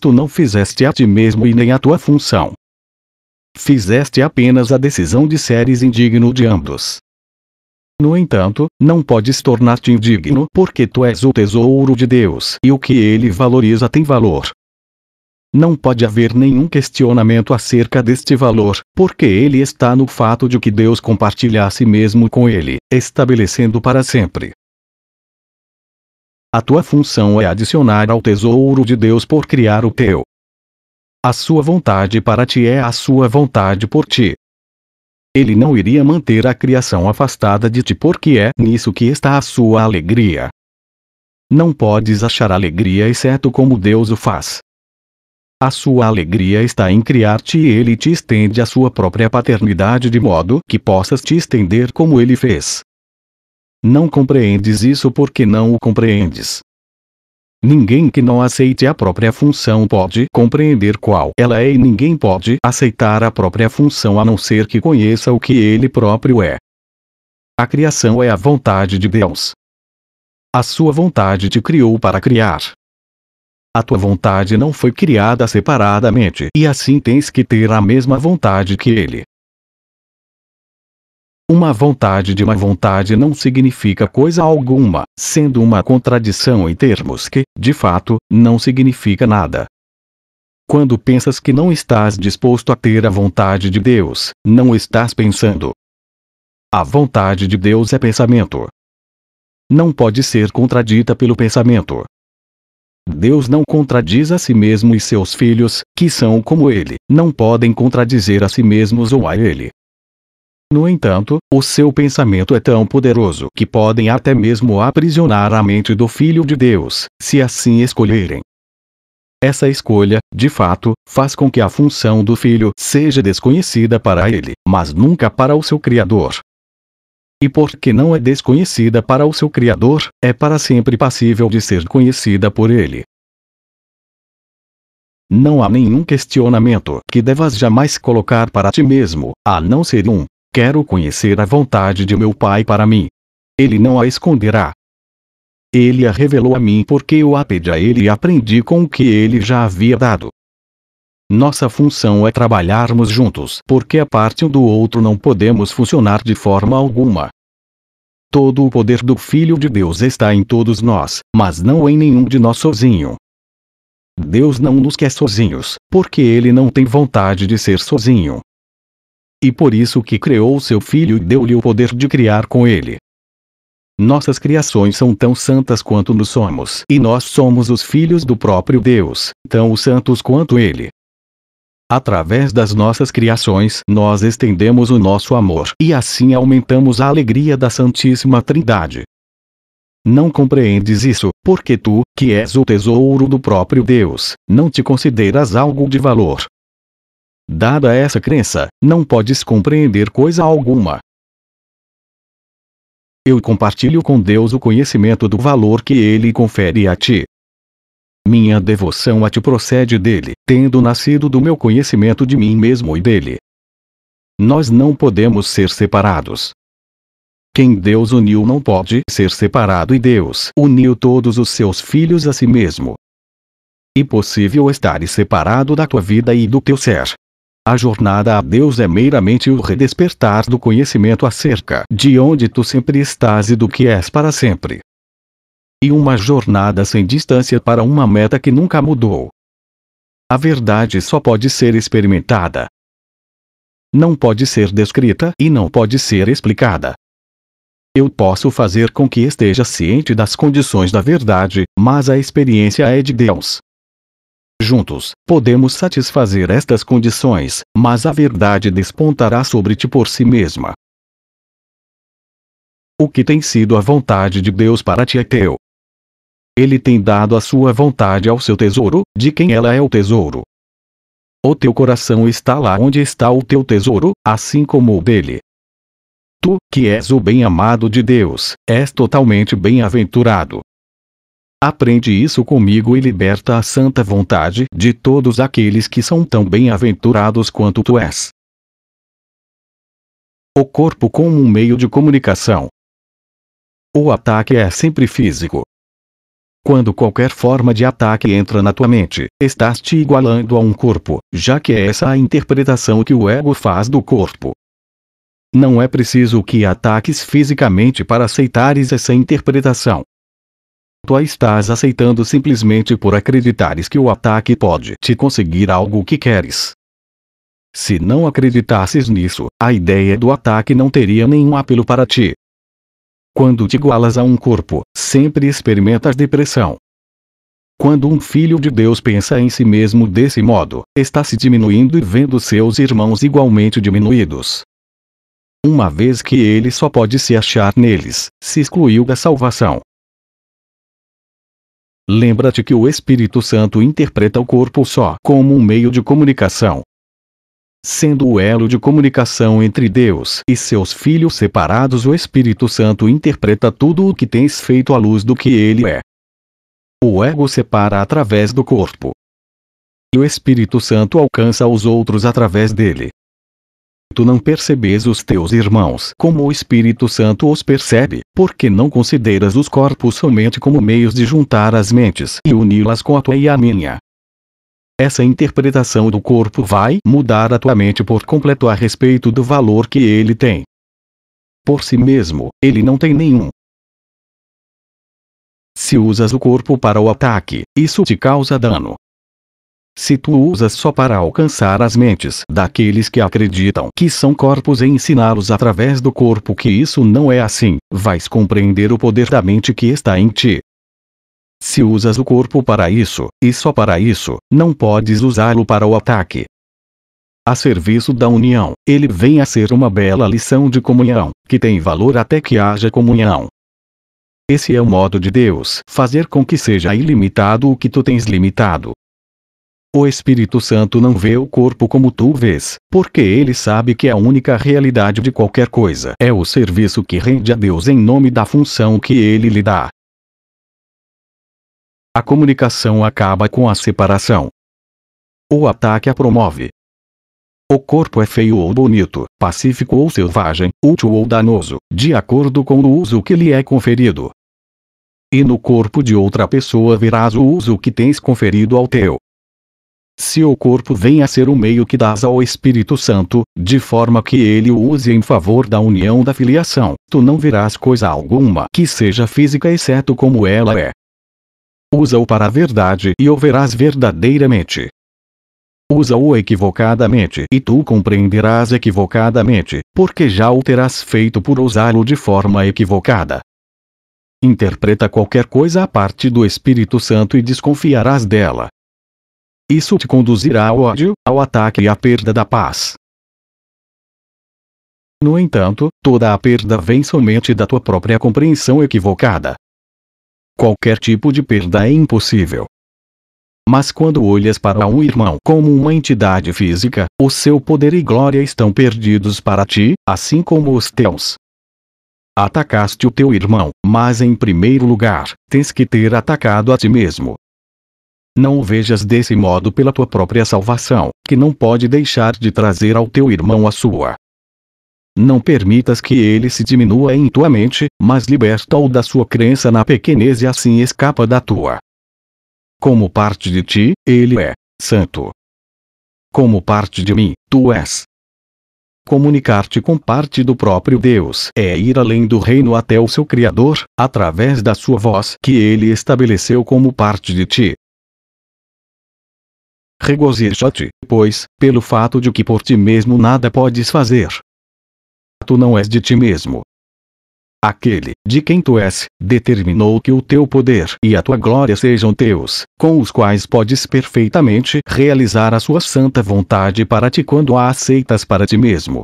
tu não fizeste a ti mesmo e nem a tua função. Fizeste apenas a decisão de seres indigno de ambos. No entanto, não podes tornar-te indigno porque tu és o tesouro de Deus e o que ele valoriza tem valor. Não pode haver nenhum questionamento acerca deste valor, porque ele está no fato de que Deus compartilhasse mesmo com ele, estabelecendo para sempre a tua função é adicionar ao tesouro de Deus por criar o teu. A sua vontade para ti é a sua vontade por ti. Ele não iria manter a criação afastada de ti porque é nisso que está a sua alegria. Não podes achar alegria exceto como Deus o faz. A sua alegria está em criar-te e ele te estende a sua própria paternidade de modo que possas te estender como ele fez. Não compreendes isso porque não o compreendes. Ninguém que não aceite a própria função pode compreender qual ela é e ninguém pode aceitar a própria função a não ser que conheça o que ele próprio é. A criação é a vontade de Deus. A sua vontade te criou para criar. A tua vontade não foi criada separadamente e assim tens que ter a mesma vontade que ele. Uma vontade de uma vontade não significa coisa alguma, sendo uma contradição em termos que, de fato, não significa nada. Quando pensas que não estás disposto a ter a vontade de Deus, não estás pensando. A vontade de Deus é pensamento. Não pode ser contradita pelo pensamento. Deus não contradiz a si mesmo e seus filhos, que são como ele, não podem contradizer a si mesmos ou a ele. No entanto, o seu pensamento é tão poderoso que podem até mesmo aprisionar a mente do Filho de Deus, se assim escolherem. Essa escolha, de fato, faz com que a função do filho seja desconhecida para ele, mas nunca para o seu Criador. E porque não é desconhecida para o seu Criador, é para sempre passível de ser conhecida por ele. Não há nenhum questionamento que devas jamais colocar para ti mesmo, a não ser um, Quero conhecer a vontade de meu Pai para mim. Ele não a esconderá. Ele a revelou a mim porque eu a pedi a ele e aprendi com o que ele já havia dado. Nossa função é trabalharmos juntos, porque a parte um do outro não podemos funcionar de forma alguma. Todo o poder do Filho de Deus está em todos nós, mas não em nenhum de nós sozinho. Deus não nos quer sozinhos, porque ele não tem vontade de ser sozinho e por isso que criou seu filho e deu-lhe o poder de criar com ele. Nossas criações são tão santas quanto nos somos, e nós somos os filhos do próprio Deus, tão santos quanto ele. Através das nossas criações, nós estendemos o nosso amor e assim aumentamos a alegria da Santíssima Trindade. Não compreendes isso, porque tu, que és o tesouro do próprio Deus, não te consideras algo de valor, Dada essa crença, não podes compreender coisa alguma. Eu compartilho com Deus o conhecimento do valor que Ele confere a ti. Minha devoção a ti procede dele, tendo nascido do meu conhecimento de mim mesmo e dele. Nós não podemos ser separados. Quem Deus uniu não pode ser separado e Deus uniu todos os seus filhos a si mesmo. Impossível estar separado da tua vida e do teu ser. A jornada a Deus é meramente o redespertar do conhecimento acerca de onde tu sempre estás e do que és para sempre. E uma jornada sem distância para uma meta que nunca mudou. A verdade só pode ser experimentada. Não pode ser descrita e não pode ser explicada. Eu posso fazer com que esteja ciente das condições da verdade, mas a experiência é de Deus. Juntos, podemos satisfazer estas condições, mas a verdade despontará sobre ti por si mesma. O que tem sido a vontade de Deus para ti é teu. Ele tem dado a sua vontade ao seu tesouro, de quem ela é o tesouro. O teu coração está lá onde está o teu tesouro, assim como o dele. Tu, que és o bem-amado de Deus, és totalmente bem-aventurado. Aprende isso comigo e liberta a santa vontade de todos aqueles que são tão bem-aventurados quanto tu és. O corpo como um meio de comunicação. O ataque é sempre físico. Quando qualquer forma de ataque entra na tua mente, estás te igualando a um corpo, já que é essa a interpretação que o ego faz do corpo. Não é preciso que ataques fisicamente para aceitares essa interpretação. Tu a estás aceitando simplesmente por acreditares que o ataque pode te conseguir algo que queres. Se não acreditasses nisso, a ideia do ataque não teria nenhum apelo para ti. Quando te igualas a um corpo, sempre experimentas depressão. Quando um filho de Deus pensa em si mesmo desse modo, está se diminuindo e vendo seus irmãos igualmente diminuídos. Uma vez que ele só pode se achar neles, se excluiu da salvação. Lembra-te que o Espírito Santo interpreta o corpo só como um meio de comunicação. Sendo o elo de comunicação entre Deus e seus filhos separados, o Espírito Santo interpreta tudo o que tens feito à luz do que ele é. O ego separa através do corpo. E o Espírito Santo alcança os outros através dele. Tu não percebes os teus irmãos como o Espírito Santo os percebe, porque não consideras os corpos somente como meios de juntar as mentes e uni-las com a tua e a minha. Essa interpretação do corpo vai mudar a tua mente por completo a respeito do valor que ele tem. Por si mesmo, ele não tem nenhum. Se usas o corpo para o ataque, isso te causa dano, se tu usas só para alcançar as mentes daqueles que acreditam que são corpos e ensiná-los através do corpo que isso não é assim, vais compreender o poder da mente que está em ti. Se usas o corpo para isso, e só para isso, não podes usá-lo para o ataque. A serviço da união, ele vem a ser uma bela lição de comunhão, que tem valor até que haja comunhão. Esse é o modo de Deus fazer com que seja ilimitado o que tu tens limitado. O Espírito Santo não vê o corpo como tu vês, porque ele sabe que é a única realidade de qualquer coisa é o serviço que rende a Deus em nome da função que ele lhe dá. A comunicação acaba com a separação. O ataque a promove. O corpo é feio ou bonito, pacífico ou selvagem, útil ou danoso, de acordo com o uso que lhe é conferido. E no corpo de outra pessoa verás o uso que tens conferido ao teu se o corpo vem a ser o meio que dás ao Espírito Santo, de forma que ele o use em favor da união da filiação, tu não verás coisa alguma que seja física exceto como ela é. Usa-o para a verdade e o verás verdadeiramente. Usa-o equivocadamente e tu compreenderás equivocadamente, porque já o terás feito por usá-lo de forma equivocada. Interpreta qualquer coisa à parte do Espírito Santo e desconfiarás dela, isso te conduzirá ao ódio, ao ataque e à perda da paz. No entanto, toda a perda vem somente da tua própria compreensão equivocada. Qualquer tipo de perda é impossível. Mas quando olhas para um irmão como uma entidade física, o seu poder e glória estão perdidos para ti, assim como os teus. Atacaste o teu irmão, mas em primeiro lugar, tens que ter atacado a ti mesmo, não o vejas desse modo pela tua própria salvação, que não pode deixar de trazer ao teu irmão a sua. Não permitas que ele se diminua em tua mente, mas liberta-o da sua crença na pequenez e assim escapa da tua. Como parte de ti, ele é santo. Como parte de mim, tu és. Comunicar-te com parte do próprio Deus é ir além do reino até o seu Criador, através da sua voz que ele estabeleceu como parte de ti, regozija te pois, pelo fato de que por ti mesmo nada podes fazer. Tu não és de ti mesmo. Aquele, de quem tu és, determinou que o teu poder e a tua glória sejam teus, com os quais podes perfeitamente realizar a sua santa vontade para ti quando a aceitas para ti mesmo.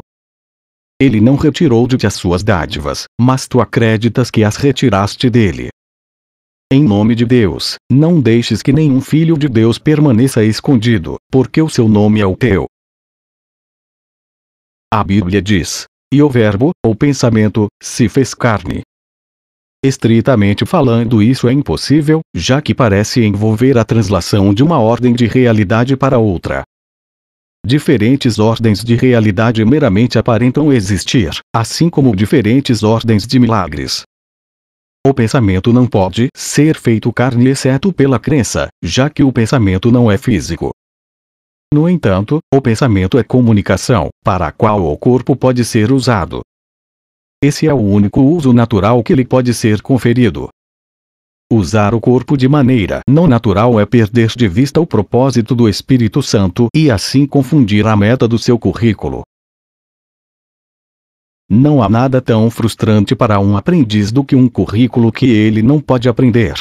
Ele não retirou de ti as suas dádivas, mas tu acreditas que as retiraste dele. Em nome de Deus, não deixes que nenhum filho de Deus permaneça escondido, porque o seu nome é o teu. A Bíblia diz: E o Verbo, ou pensamento, se fez carne. Estritamente falando, isso é impossível, já que parece envolver a translação de uma ordem de realidade para outra. Diferentes ordens de realidade meramente aparentam existir, assim como diferentes ordens de milagres. O pensamento não pode ser feito carne exceto pela crença, já que o pensamento não é físico. No entanto, o pensamento é comunicação, para a qual o corpo pode ser usado. Esse é o único uso natural que lhe pode ser conferido. Usar o corpo de maneira não natural é perder de vista o propósito do Espírito Santo e assim confundir a meta do seu currículo. Não há nada tão frustrante para um aprendiz do que um currículo que ele não pode aprender.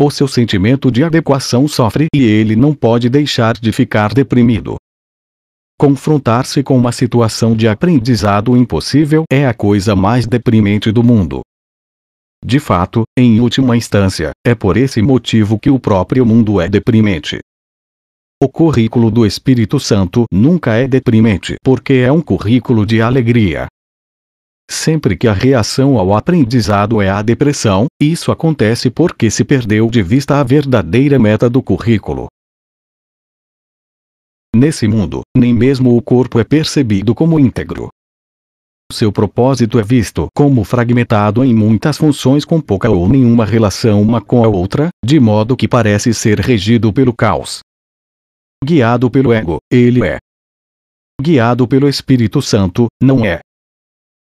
O seu sentimento de adequação sofre e ele não pode deixar de ficar deprimido. Confrontar-se com uma situação de aprendizado impossível é a coisa mais deprimente do mundo. De fato, em última instância, é por esse motivo que o próprio mundo é deprimente. O currículo do Espírito Santo nunca é deprimente porque é um currículo de alegria. Sempre que a reação ao aprendizado é a depressão, isso acontece porque se perdeu de vista a verdadeira meta do currículo. Nesse mundo, nem mesmo o corpo é percebido como íntegro. Seu propósito é visto como fragmentado em muitas funções com pouca ou nenhuma relação uma com a outra, de modo que parece ser regido pelo caos. Guiado pelo ego, ele é. Guiado pelo Espírito Santo, não é.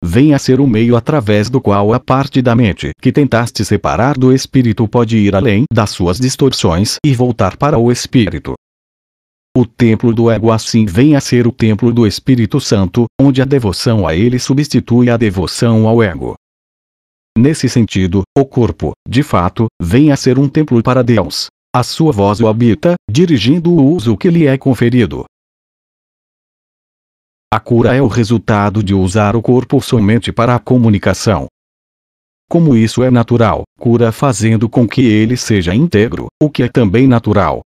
Venha ser o um meio através do qual a parte da mente que tentaste separar do espírito pode ir além das suas distorções e voltar para o espírito. O templo do ego assim vem a ser o templo do Espírito Santo, onde a devoção a ele substitui a devoção ao ego. Nesse sentido, o corpo, de fato, vem a ser um templo para Deus, a sua voz o habita, dirigindo o uso que lhe é conferido. A cura é o resultado de usar o corpo somente para a comunicação. Como isso é natural, cura fazendo com que ele seja íntegro, o que é também natural.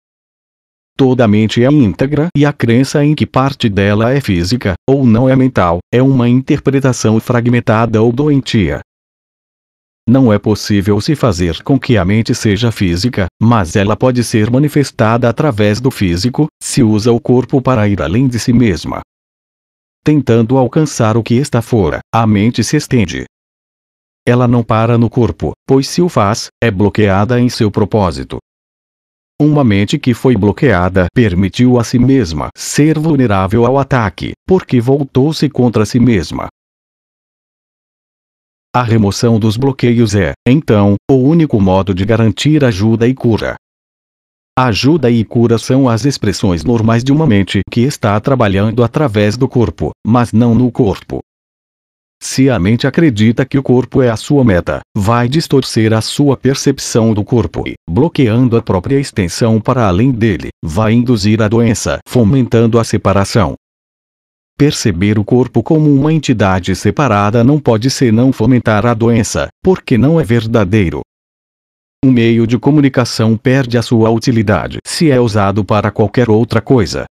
Toda a mente é íntegra e a crença em que parte dela é física, ou não é mental, é uma interpretação fragmentada ou doentia, não é possível se fazer com que a mente seja física, mas ela pode ser manifestada através do físico, se usa o corpo para ir além de si mesma. Tentando alcançar o que está fora, a mente se estende. Ela não para no corpo, pois se o faz, é bloqueada em seu propósito. Uma mente que foi bloqueada permitiu a si mesma ser vulnerável ao ataque, porque voltou-se contra si mesma, a remoção dos bloqueios é, então, o único modo de garantir ajuda e cura. ajuda e cura são as expressões normais de uma mente que está trabalhando através do corpo, mas não no corpo. Se a mente acredita que o corpo é a sua meta, vai distorcer a sua percepção do corpo e, bloqueando a própria extensão para além dele, vai induzir a doença, fomentando a separação, Perceber o corpo como uma entidade separada não pode senão fomentar a doença, porque não é verdadeiro. Um meio de comunicação perde a sua utilidade se é usado para qualquer outra coisa.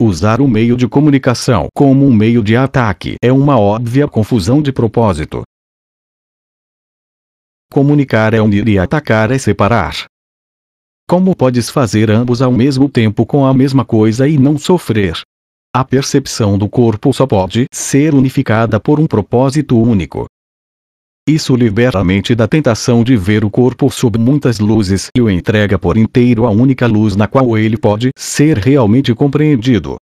Usar o meio de comunicação como um meio de ataque é uma óbvia confusão de propósito. Comunicar é unir e atacar é separar. Como podes fazer ambos ao mesmo tempo com a mesma coisa e não sofrer? A percepção do corpo só pode ser unificada por um propósito único. Isso libera a mente da tentação de ver o corpo sob muitas luzes e o entrega por inteiro à única luz na qual ele pode ser realmente compreendido.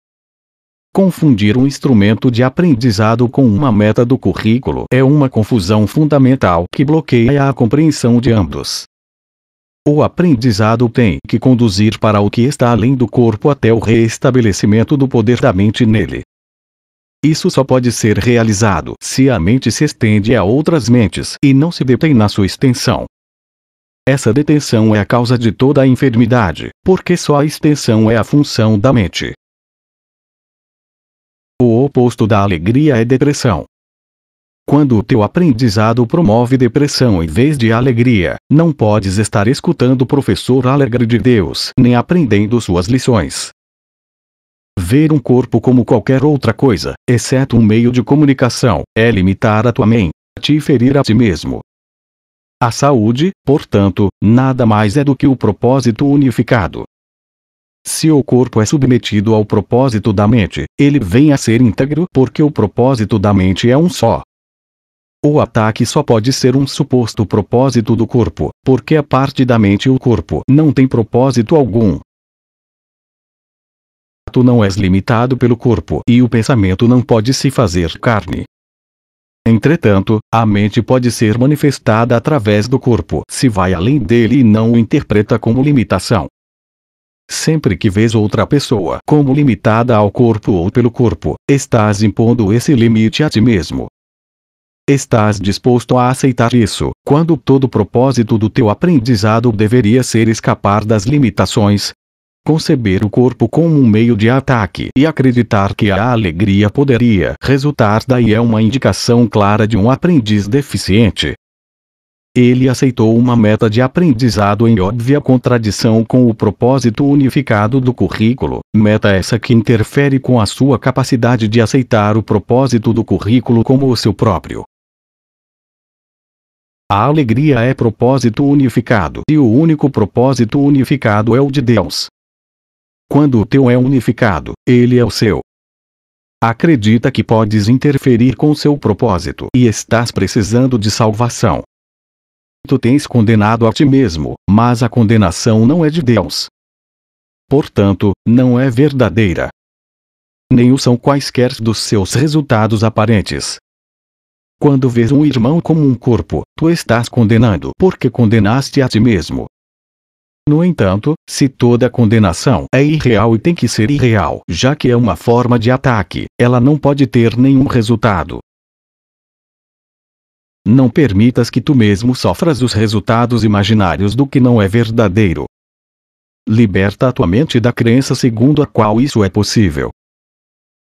Confundir um instrumento de aprendizado com uma meta do currículo é uma confusão fundamental que bloqueia a compreensão de ambos. O aprendizado tem que conduzir para o que está além do corpo até o reestabelecimento do poder da mente nele. Isso só pode ser realizado se a mente se estende a outras mentes e não se detém na sua extensão. Essa detenção é a causa de toda a enfermidade, porque só a extensão é a função da mente. O oposto da alegria é depressão. Quando o teu aprendizado promove depressão em vez de alegria, não podes estar escutando o professor alegre de Deus nem aprendendo suas lições. Ver um corpo como qualquer outra coisa, exceto um meio de comunicação, é limitar a tua mente, te ferir a ti mesmo. A saúde, portanto, nada mais é do que o propósito unificado. Se o corpo é submetido ao propósito da mente, ele vem a ser íntegro porque o propósito da mente é um só. O ataque só pode ser um suposto propósito do corpo, porque a é parte da mente e o corpo não tem propósito algum. Tu não és limitado pelo corpo e o pensamento não pode se fazer carne. Entretanto, a mente pode ser manifestada através do corpo se vai além dele e não o interpreta como limitação. Sempre que vês outra pessoa como limitada ao corpo ou pelo corpo, estás impondo esse limite a ti mesmo, Estás disposto a aceitar isso, quando todo o propósito do teu aprendizado deveria ser escapar das limitações? Conceber o corpo como um meio de ataque e acreditar que a alegria poderia resultar daí é uma indicação clara de um aprendiz deficiente. Ele aceitou uma meta de aprendizado em óbvia contradição com o propósito unificado do currículo, meta essa que interfere com a sua capacidade de aceitar o propósito do currículo como o seu próprio. A alegria é propósito unificado e o único propósito unificado é o de Deus. Quando o teu é unificado, ele é o seu. Acredita que podes interferir com seu propósito e estás precisando de salvação. Tu tens condenado a ti mesmo, mas a condenação não é de Deus. Portanto, não é verdadeira. Nem o são quaisquer dos seus resultados aparentes, quando vês um irmão como um corpo, tu estás condenado porque condenaste a ti mesmo. No entanto, se toda condenação é irreal e tem que ser irreal, já que é uma forma de ataque, ela não pode ter nenhum resultado. Não permitas que tu mesmo sofras os resultados imaginários do que não é verdadeiro. Liberta a tua mente da crença segundo a qual isso é possível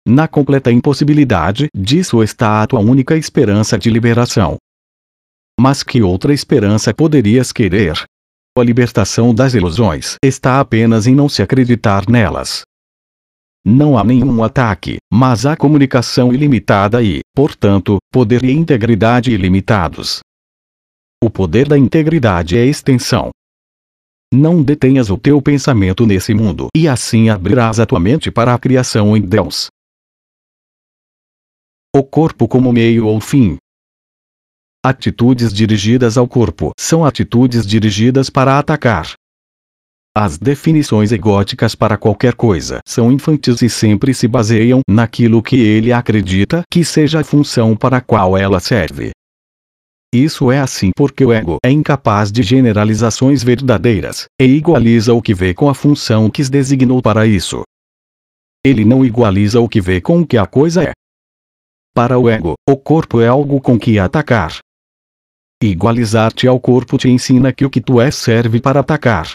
na completa impossibilidade disso está a tua única esperança de liberação. Mas que outra esperança poderias querer? A libertação das ilusões está apenas em não se acreditar nelas. Não há nenhum ataque, mas há comunicação ilimitada e, portanto, poder e integridade ilimitados. O poder da integridade é extensão. Não detenhas o teu pensamento nesse mundo e assim abrirás a tua mente para a criação em Deus o corpo como meio ou fim. Atitudes dirigidas ao corpo são atitudes dirigidas para atacar. As definições egóticas para qualquer coisa são infantis e sempre se baseiam naquilo que ele acredita que seja a função para a qual ela serve. Isso é assim porque o ego é incapaz de generalizações verdadeiras, e igualiza o que vê com a função que designou para isso. Ele não igualiza o que vê com o que a coisa é, para o ego, o corpo é algo com que atacar. Igualizar-te ao corpo te ensina que o que tu és serve para atacar.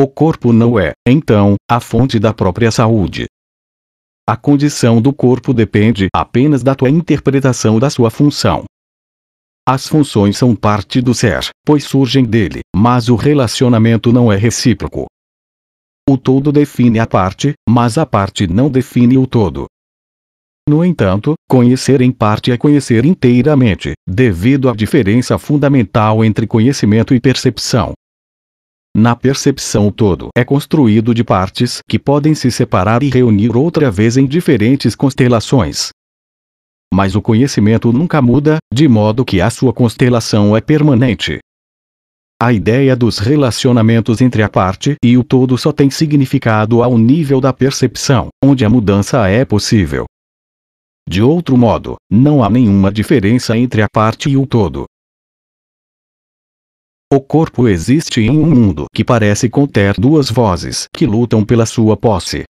O corpo não é, então, a fonte da própria saúde. A condição do corpo depende apenas da tua interpretação da sua função. As funções são parte do ser, pois surgem dele, mas o relacionamento não é recíproco. O todo define a parte, mas a parte não define o todo. No entanto, conhecer em parte é conhecer inteiramente, devido à diferença fundamental entre conhecimento e percepção. Na percepção, o todo é construído de partes que podem se separar e reunir outra vez em diferentes constelações. Mas o conhecimento nunca muda, de modo que a sua constelação é permanente. A ideia dos relacionamentos entre a parte e o todo só tem significado ao nível da percepção, onde a mudança é possível, de outro modo, não há nenhuma diferença entre a parte e o todo. O corpo existe em um mundo que parece conter duas vozes que lutam pela sua posse.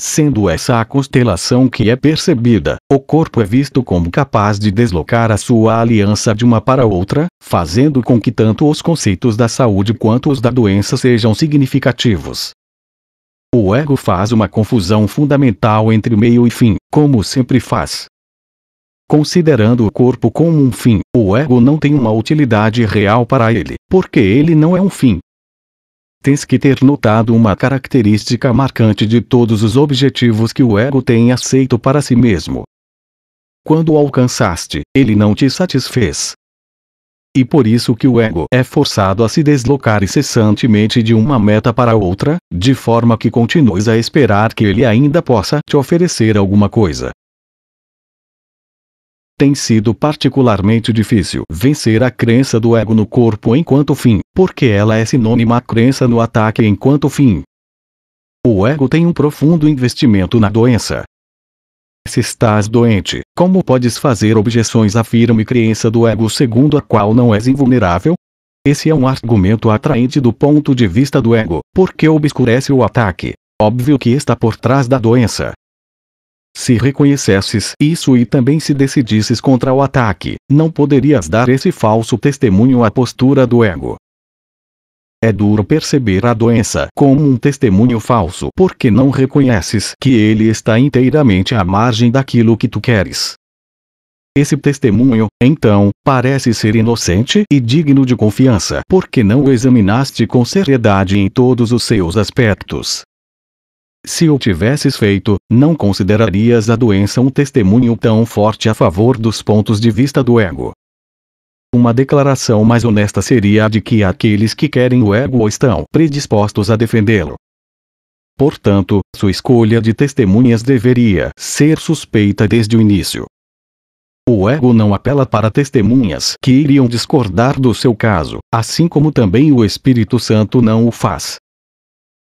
Sendo essa a constelação que é percebida, o corpo é visto como capaz de deslocar a sua aliança de uma para outra, fazendo com que tanto os conceitos da saúde quanto os da doença sejam significativos. O ego faz uma confusão fundamental entre meio e fim, como sempre faz. Considerando o corpo como um fim, o ego não tem uma utilidade real para ele, porque ele não é um fim. Tens que ter notado uma característica marcante de todos os objetivos que o ego tem aceito para si mesmo. Quando o alcançaste, ele não te satisfez, e por isso que o ego é forçado a se deslocar incessantemente de uma meta para outra, de forma que continues a esperar que ele ainda possa te oferecer alguma coisa. Tem sido particularmente difícil vencer a crença do ego no corpo enquanto fim, porque ela é sinônima à crença no ataque enquanto fim. O ego tem um profundo investimento na doença, se estás doente, como podes fazer objeções à firme crença do ego segundo a qual não és invulnerável? Esse é um argumento atraente do ponto de vista do ego, porque obscurece o ataque. Óbvio que está por trás da doença. Se reconhecesses isso e também se decidisses contra o ataque, não poderias dar esse falso testemunho à postura do ego. É duro perceber a doença como um testemunho falso porque não reconheces que ele está inteiramente à margem daquilo que tu queres. Esse testemunho, então, parece ser inocente e digno de confiança porque não o examinaste com seriedade em todos os seus aspectos. Se o tivesses feito, não considerarias a doença um testemunho tão forte a favor dos pontos de vista do ego, uma declaração mais honesta seria a de que aqueles que querem o ego estão predispostos a defendê-lo. Portanto, sua escolha de testemunhas deveria ser suspeita desde o início. O ego não apela para testemunhas que iriam discordar do seu caso, assim como também o Espírito Santo não o faz.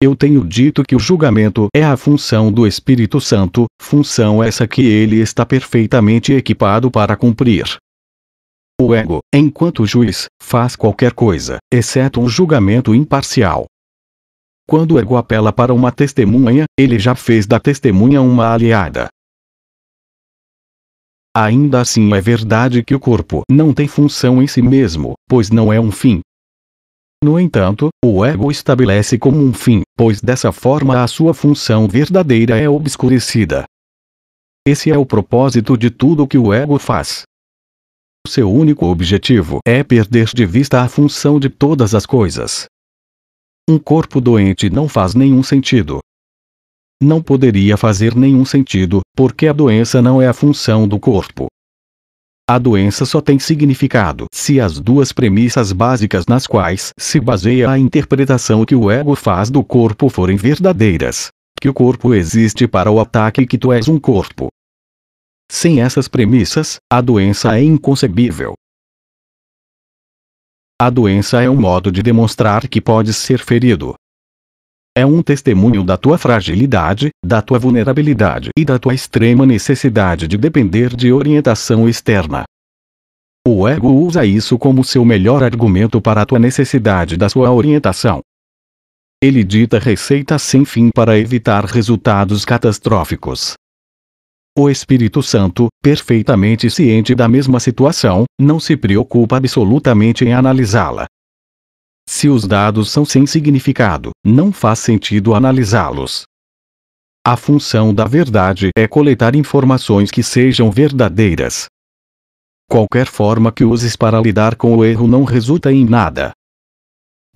Eu tenho dito que o julgamento é a função do Espírito Santo, função essa que ele está perfeitamente equipado para cumprir. O ego, enquanto juiz, faz qualquer coisa, exceto um julgamento imparcial. Quando o ego apela para uma testemunha, ele já fez da testemunha uma aliada. Ainda assim é verdade que o corpo não tem função em si mesmo, pois não é um fim. No entanto, o ego estabelece como um fim, pois dessa forma a sua função verdadeira é obscurecida. Esse é o propósito de tudo que o ego faz, seu único objetivo é perder de vista a função de todas as coisas. Um corpo doente não faz nenhum sentido. Não poderia fazer nenhum sentido, porque a doença não é a função do corpo. A doença só tem significado se as duas premissas básicas nas quais se baseia a interpretação que o ego faz do corpo forem verdadeiras. Que o corpo existe para o ataque e que tu és um corpo. Sem essas premissas, a doença é inconcebível. A doença é um modo de demonstrar que podes ser ferido. É um testemunho da tua fragilidade, da tua vulnerabilidade e da tua extrema necessidade de depender de orientação externa. O ego usa isso como seu melhor argumento para a tua necessidade da sua orientação. Ele dita receitas sem fim para evitar resultados catastróficos. O Espírito Santo, perfeitamente ciente da mesma situação, não se preocupa absolutamente em analisá-la. Se os dados são sem significado, não faz sentido analisá-los. A função da verdade é coletar informações que sejam verdadeiras. Qualquer forma que uses para lidar com o erro não resulta em nada.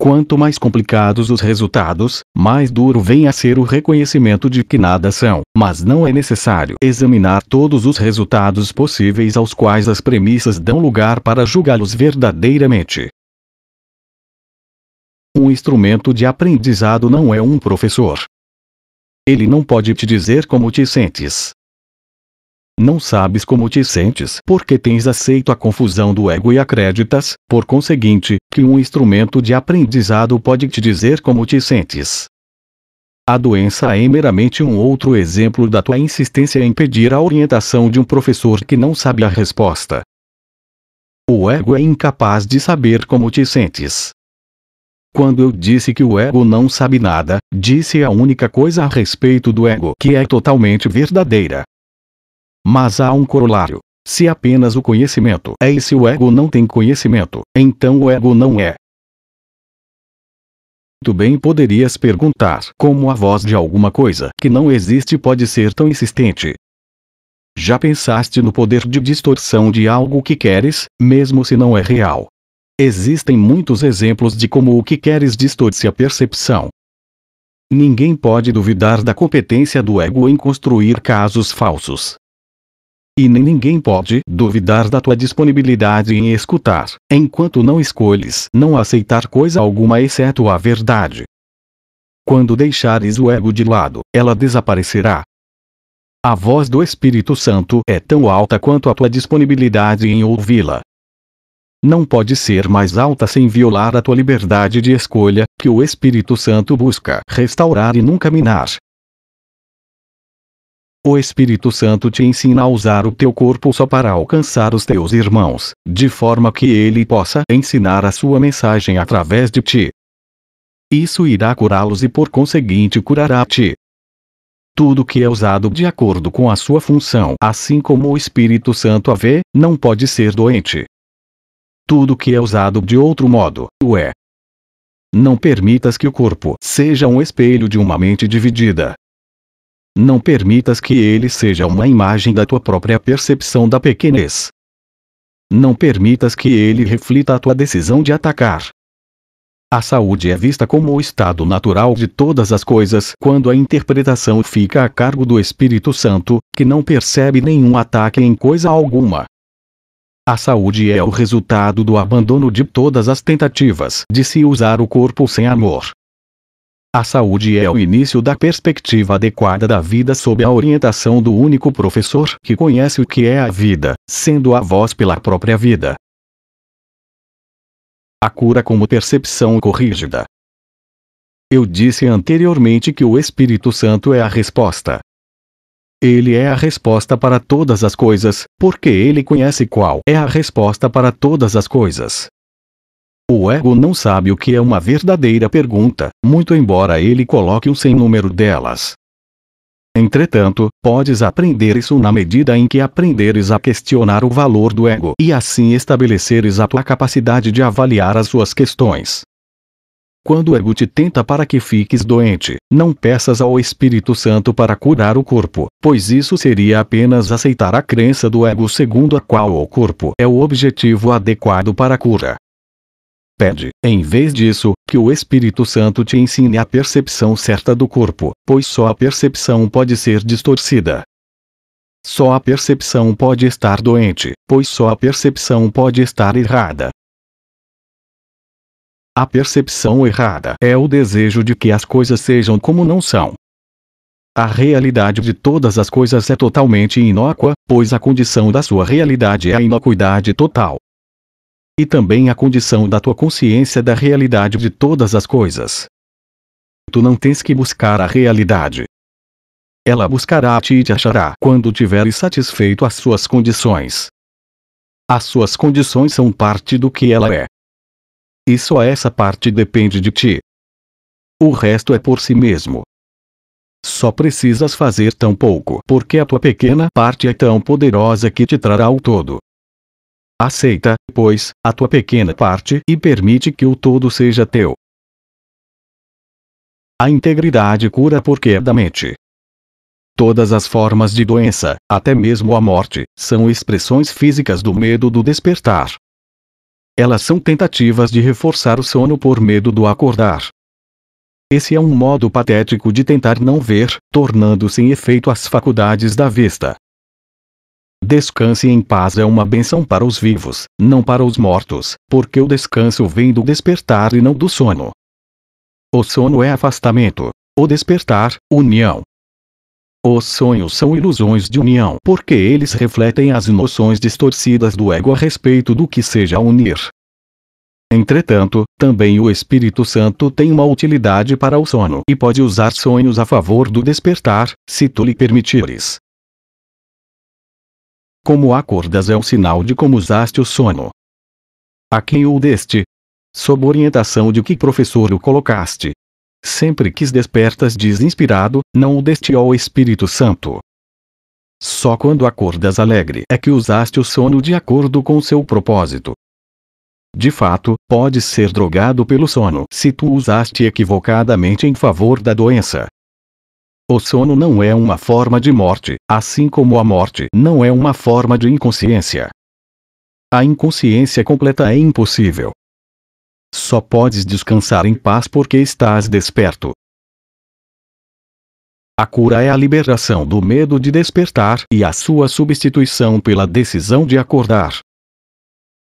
Quanto mais complicados os resultados, mais duro vem a ser o reconhecimento de que nada são, mas não é necessário examinar todos os resultados possíveis aos quais as premissas dão lugar para julgá-los verdadeiramente. Um instrumento de aprendizado não é um professor. Ele não pode te dizer como te sentes, não sabes como te sentes porque tens aceito a confusão do ego e acreditas, por conseguinte, que um instrumento de aprendizado pode te dizer como te sentes. A doença é meramente um outro exemplo da tua insistência em pedir a orientação de um professor que não sabe a resposta. O ego é incapaz de saber como te sentes. Quando eu disse que o ego não sabe nada, disse a única coisa a respeito do ego que é totalmente verdadeira. Mas há um corolário. Se apenas o conhecimento é e se o ego não tem conhecimento, então o ego não é. Muito bem poderias perguntar como a voz de alguma coisa que não existe pode ser tão insistente. Já pensaste no poder de distorção de algo que queres, mesmo se não é real? Existem muitos exemplos de como o que queres distorce a percepção. Ninguém pode duvidar da competência do ego em construir casos falsos e nem ninguém pode duvidar da tua disponibilidade em escutar, enquanto não escolhes não aceitar coisa alguma exceto a verdade. Quando deixares o ego de lado, ela desaparecerá. A voz do Espírito Santo é tão alta quanto a tua disponibilidade em ouvi-la. Não pode ser mais alta sem violar a tua liberdade de escolha, que o Espírito Santo busca restaurar e nunca minar. O Espírito Santo te ensina a usar o teu corpo só para alcançar os teus irmãos, de forma que ele possa ensinar a sua mensagem através de ti. Isso irá curá-los e por conseguinte curará-te. Tudo que é usado de acordo com a sua função, assim como o Espírito Santo a vê, não pode ser doente. Tudo que é usado de outro modo, o é. Não permitas que o corpo seja um espelho de uma mente dividida. Não permitas que ele seja uma imagem da tua própria percepção da pequenez. Não permitas que ele reflita a tua decisão de atacar. A saúde é vista como o estado natural de todas as coisas quando a interpretação fica a cargo do Espírito Santo, que não percebe nenhum ataque em coisa alguma. A saúde é o resultado do abandono de todas as tentativas de se usar o corpo sem amor, a saúde é o início da perspectiva adequada da vida sob a orientação do único professor que conhece o que é a vida, sendo a voz pela própria vida. A cura como percepção corrigida. Eu disse anteriormente que o Espírito Santo é a resposta. Ele é a resposta para todas as coisas, porque ele conhece qual é a resposta para todas as coisas. O ego não sabe o que é uma verdadeira pergunta, muito embora ele coloque o sem número delas. Entretanto, podes aprender isso na medida em que aprenderes a questionar o valor do ego e assim estabeleceres a tua capacidade de avaliar as suas questões. Quando o ego te tenta para que fiques doente, não peças ao Espírito Santo para curar o corpo, pois isso seria apenas aceitar a crença do ego segundo a qual o corpo é o objetivo adequado para a cura. Pede, em vez disso, que o Espírito Santo te ensine a percepção certa do corpo, pois só a percepção pode ser distorcida. Só a percepção pode estar doente, pois só a percepção pode estar errada. A percepção errada é o desejo de que as coisas sejam como não são. A realidade de todas as coisas é totalmente inócua, pois a condição da sua realidade é a inocuidade total e também a condição da tua consciência da realidade de todas as coisas. Tu não tens que buscar a realidade. Ela buscará a ti e te achará quando tiveres satisfeito as suas condições. As suas condições são parte do que ela é. E só essa parte depende de ti. O resto é por si mesmo. Só precisas fazer tão pouco porque a tua pequena parte é tão poderosa que te trará o todo. Aceita, pois, a tua pequena parte e permite que o todo seja teu. A integridade cura porque é da mente. Todas as formas de doença, até mesmo a morte, são expressões físicas do medo do despertar. Elas são tentativas de reforçar o sono por medo do acordar. Esse é um modo patético de tentar não ver, tornando sem -se efeito as faculdades da vista. Descanse em paz é uma benção para os vivos, não para os mortos, porque o descanso vem do despertar e não do sono. O sono é afastamento, o despertar, união. Os sonhos são ilusões de união porque eles refletem as noções distorcidas do ego a respeito do que seja unir. Entretanto, também o Espírito Santo tem uma utilidade para o sono e pode usar sonhos a favor do despertar, se tu lhe permitires. Como acordas é o sinal de como usaste o sono. A quem o deste? Sob orientação de que professor o colocaste? Sempre que despertas diz inspirado, não o deste ao Espírito Santo. Só quando acordas alegre é que usaste o sono de acordo com seu propósito. De fato, pode ser drogado pelo sono se tu usaste equivocadamente em favor da doença, o sono não é uma forma de morte, assim como a morte não é uma forma de inconsciência. A inconsciência completa é impossível. Só podes descansar em paz porque estás desperto. A cura é a liberação do medo de despertar e a sua substituição pela decisão de acordar.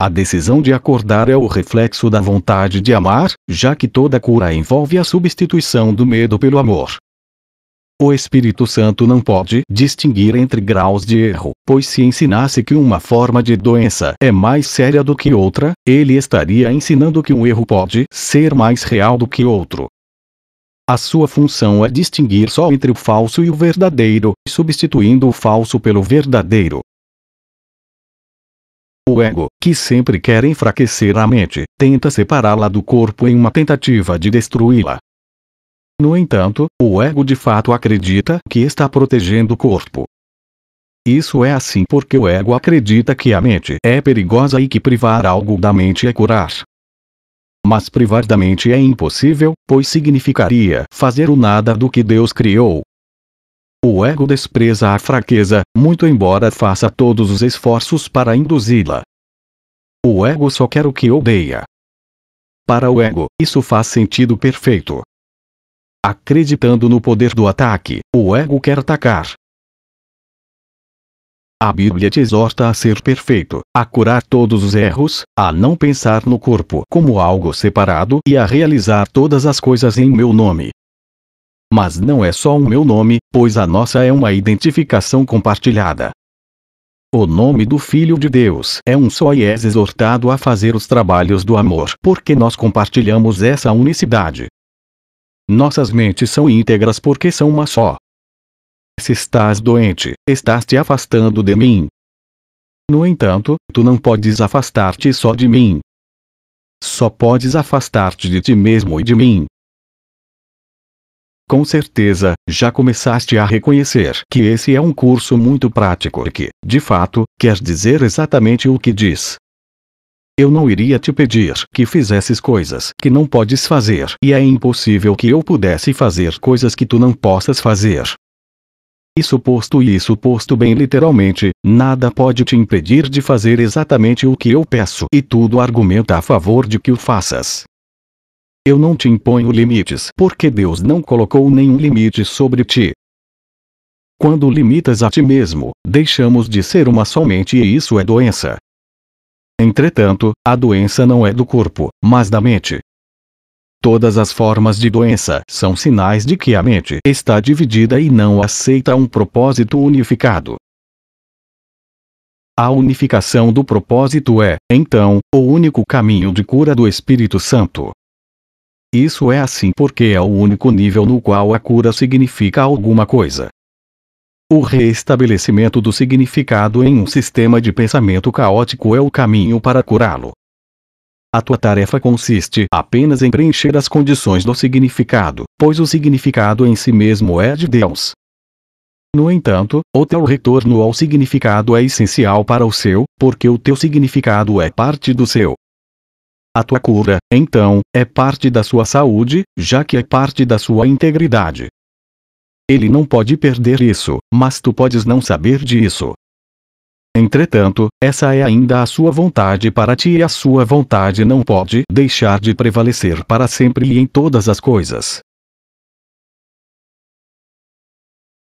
A decisão de acordar é o reflexo da vontade de amar, já que toda cura envolve a substituição do medo pelo amor. O Espírito Santo não pode distinguir entre graus de erro, pois se ensinasse que uma forma de doença é mais séria do que outra, ele estaria ensinando que um erro pode ser mais real do que outro. A sua função é distinguir só entre o falso e o verdadeiro, substituindo o falso pelo verdadeiro. O ego, que sempre quer enfraquecer a mente, tenta separá-la do corpo em uma tentativa de destruí-la. No entanto, o ego de fato acredita que está protegendo o corpo. Isso é assim porque o ego acredita que a mente é perigosa e que privar algo da mente é curar. Mas privar da mente é impossível, pois significaria fazer o nada do que Deus criou. O ego despreza a fraqueza, muito embora faça todos os esforços para induzi-la. O ego só quer o que odeia. Para o ego, isso faz sentido perfeito acreditando no poder do ataque, o ego quer atacar. A Bíblia te exorta a ser perfeito, a curar todos os erros, a não pensar no corpo como algo separado e a realizar todas as coisas em meu nome. Mas não é só o meu nome, pois a nossa é uma identificação compartilhada. O nome do Filho de Deus é um só e és exortado a fazer os trabalhos do amor, porque nós compartilhamos essa unicidade. Nossas mentes são íntegras porque são uma só. Se estás doente, estás te afastando de mim. No entanto, tu não podes afastar-te só de mim. Só podes afastar-te de ti mesmo e de mim. Com certeza, já começaste a reconhecer que esse é um curso muito prático e que, de fato, quer dizer exatamente o que diz. Eu não iria te pedir que fizesses coisas que não podes fazer, e é impossível que eu pudesse fazer coisas que tu não possas fazer. Isso posto e isso posto bem literalmente, nada pode te impedir de fazer exatamente o que eu peço e tudo argumenta a favor de que o faças. Eu não te imponho limites porque Deus não colocou nenhum limite sobre ti. Quando limitas a ti mesmo, deixamos de ser uma somente e isso é doença. Entretanto, a doença não é do corpo, mas da mente. Todas as formas de doença são sinais de que a mente está dividida e não aceita um propósito unificado. A unificação do propósito é, então, o único caminho de cura do Espírito Santo. Isso é assim porque é o único nível no qual a cura significa alguma coisa, o reestabelecimento do significado em um sistema de pensamento caótico é o caminho para curá-lo. A tua tarefa consiste apenas em preencher as condições do significado, pois o significado em si mesmo é de Deus. No entanto, o teu retorno ao significado é essencial para o seu, porque o teu significado é parte do seu. A tua cura, então, é parte da sua saúde, já que é parte da sua integridade. Ele não pode perder isso, mas tu podes não saber disso. Entretanto, essa é ainda a sua vontade para ti e a sua vontade não pode deixar de prevalecer para sempre e em todas as coisas.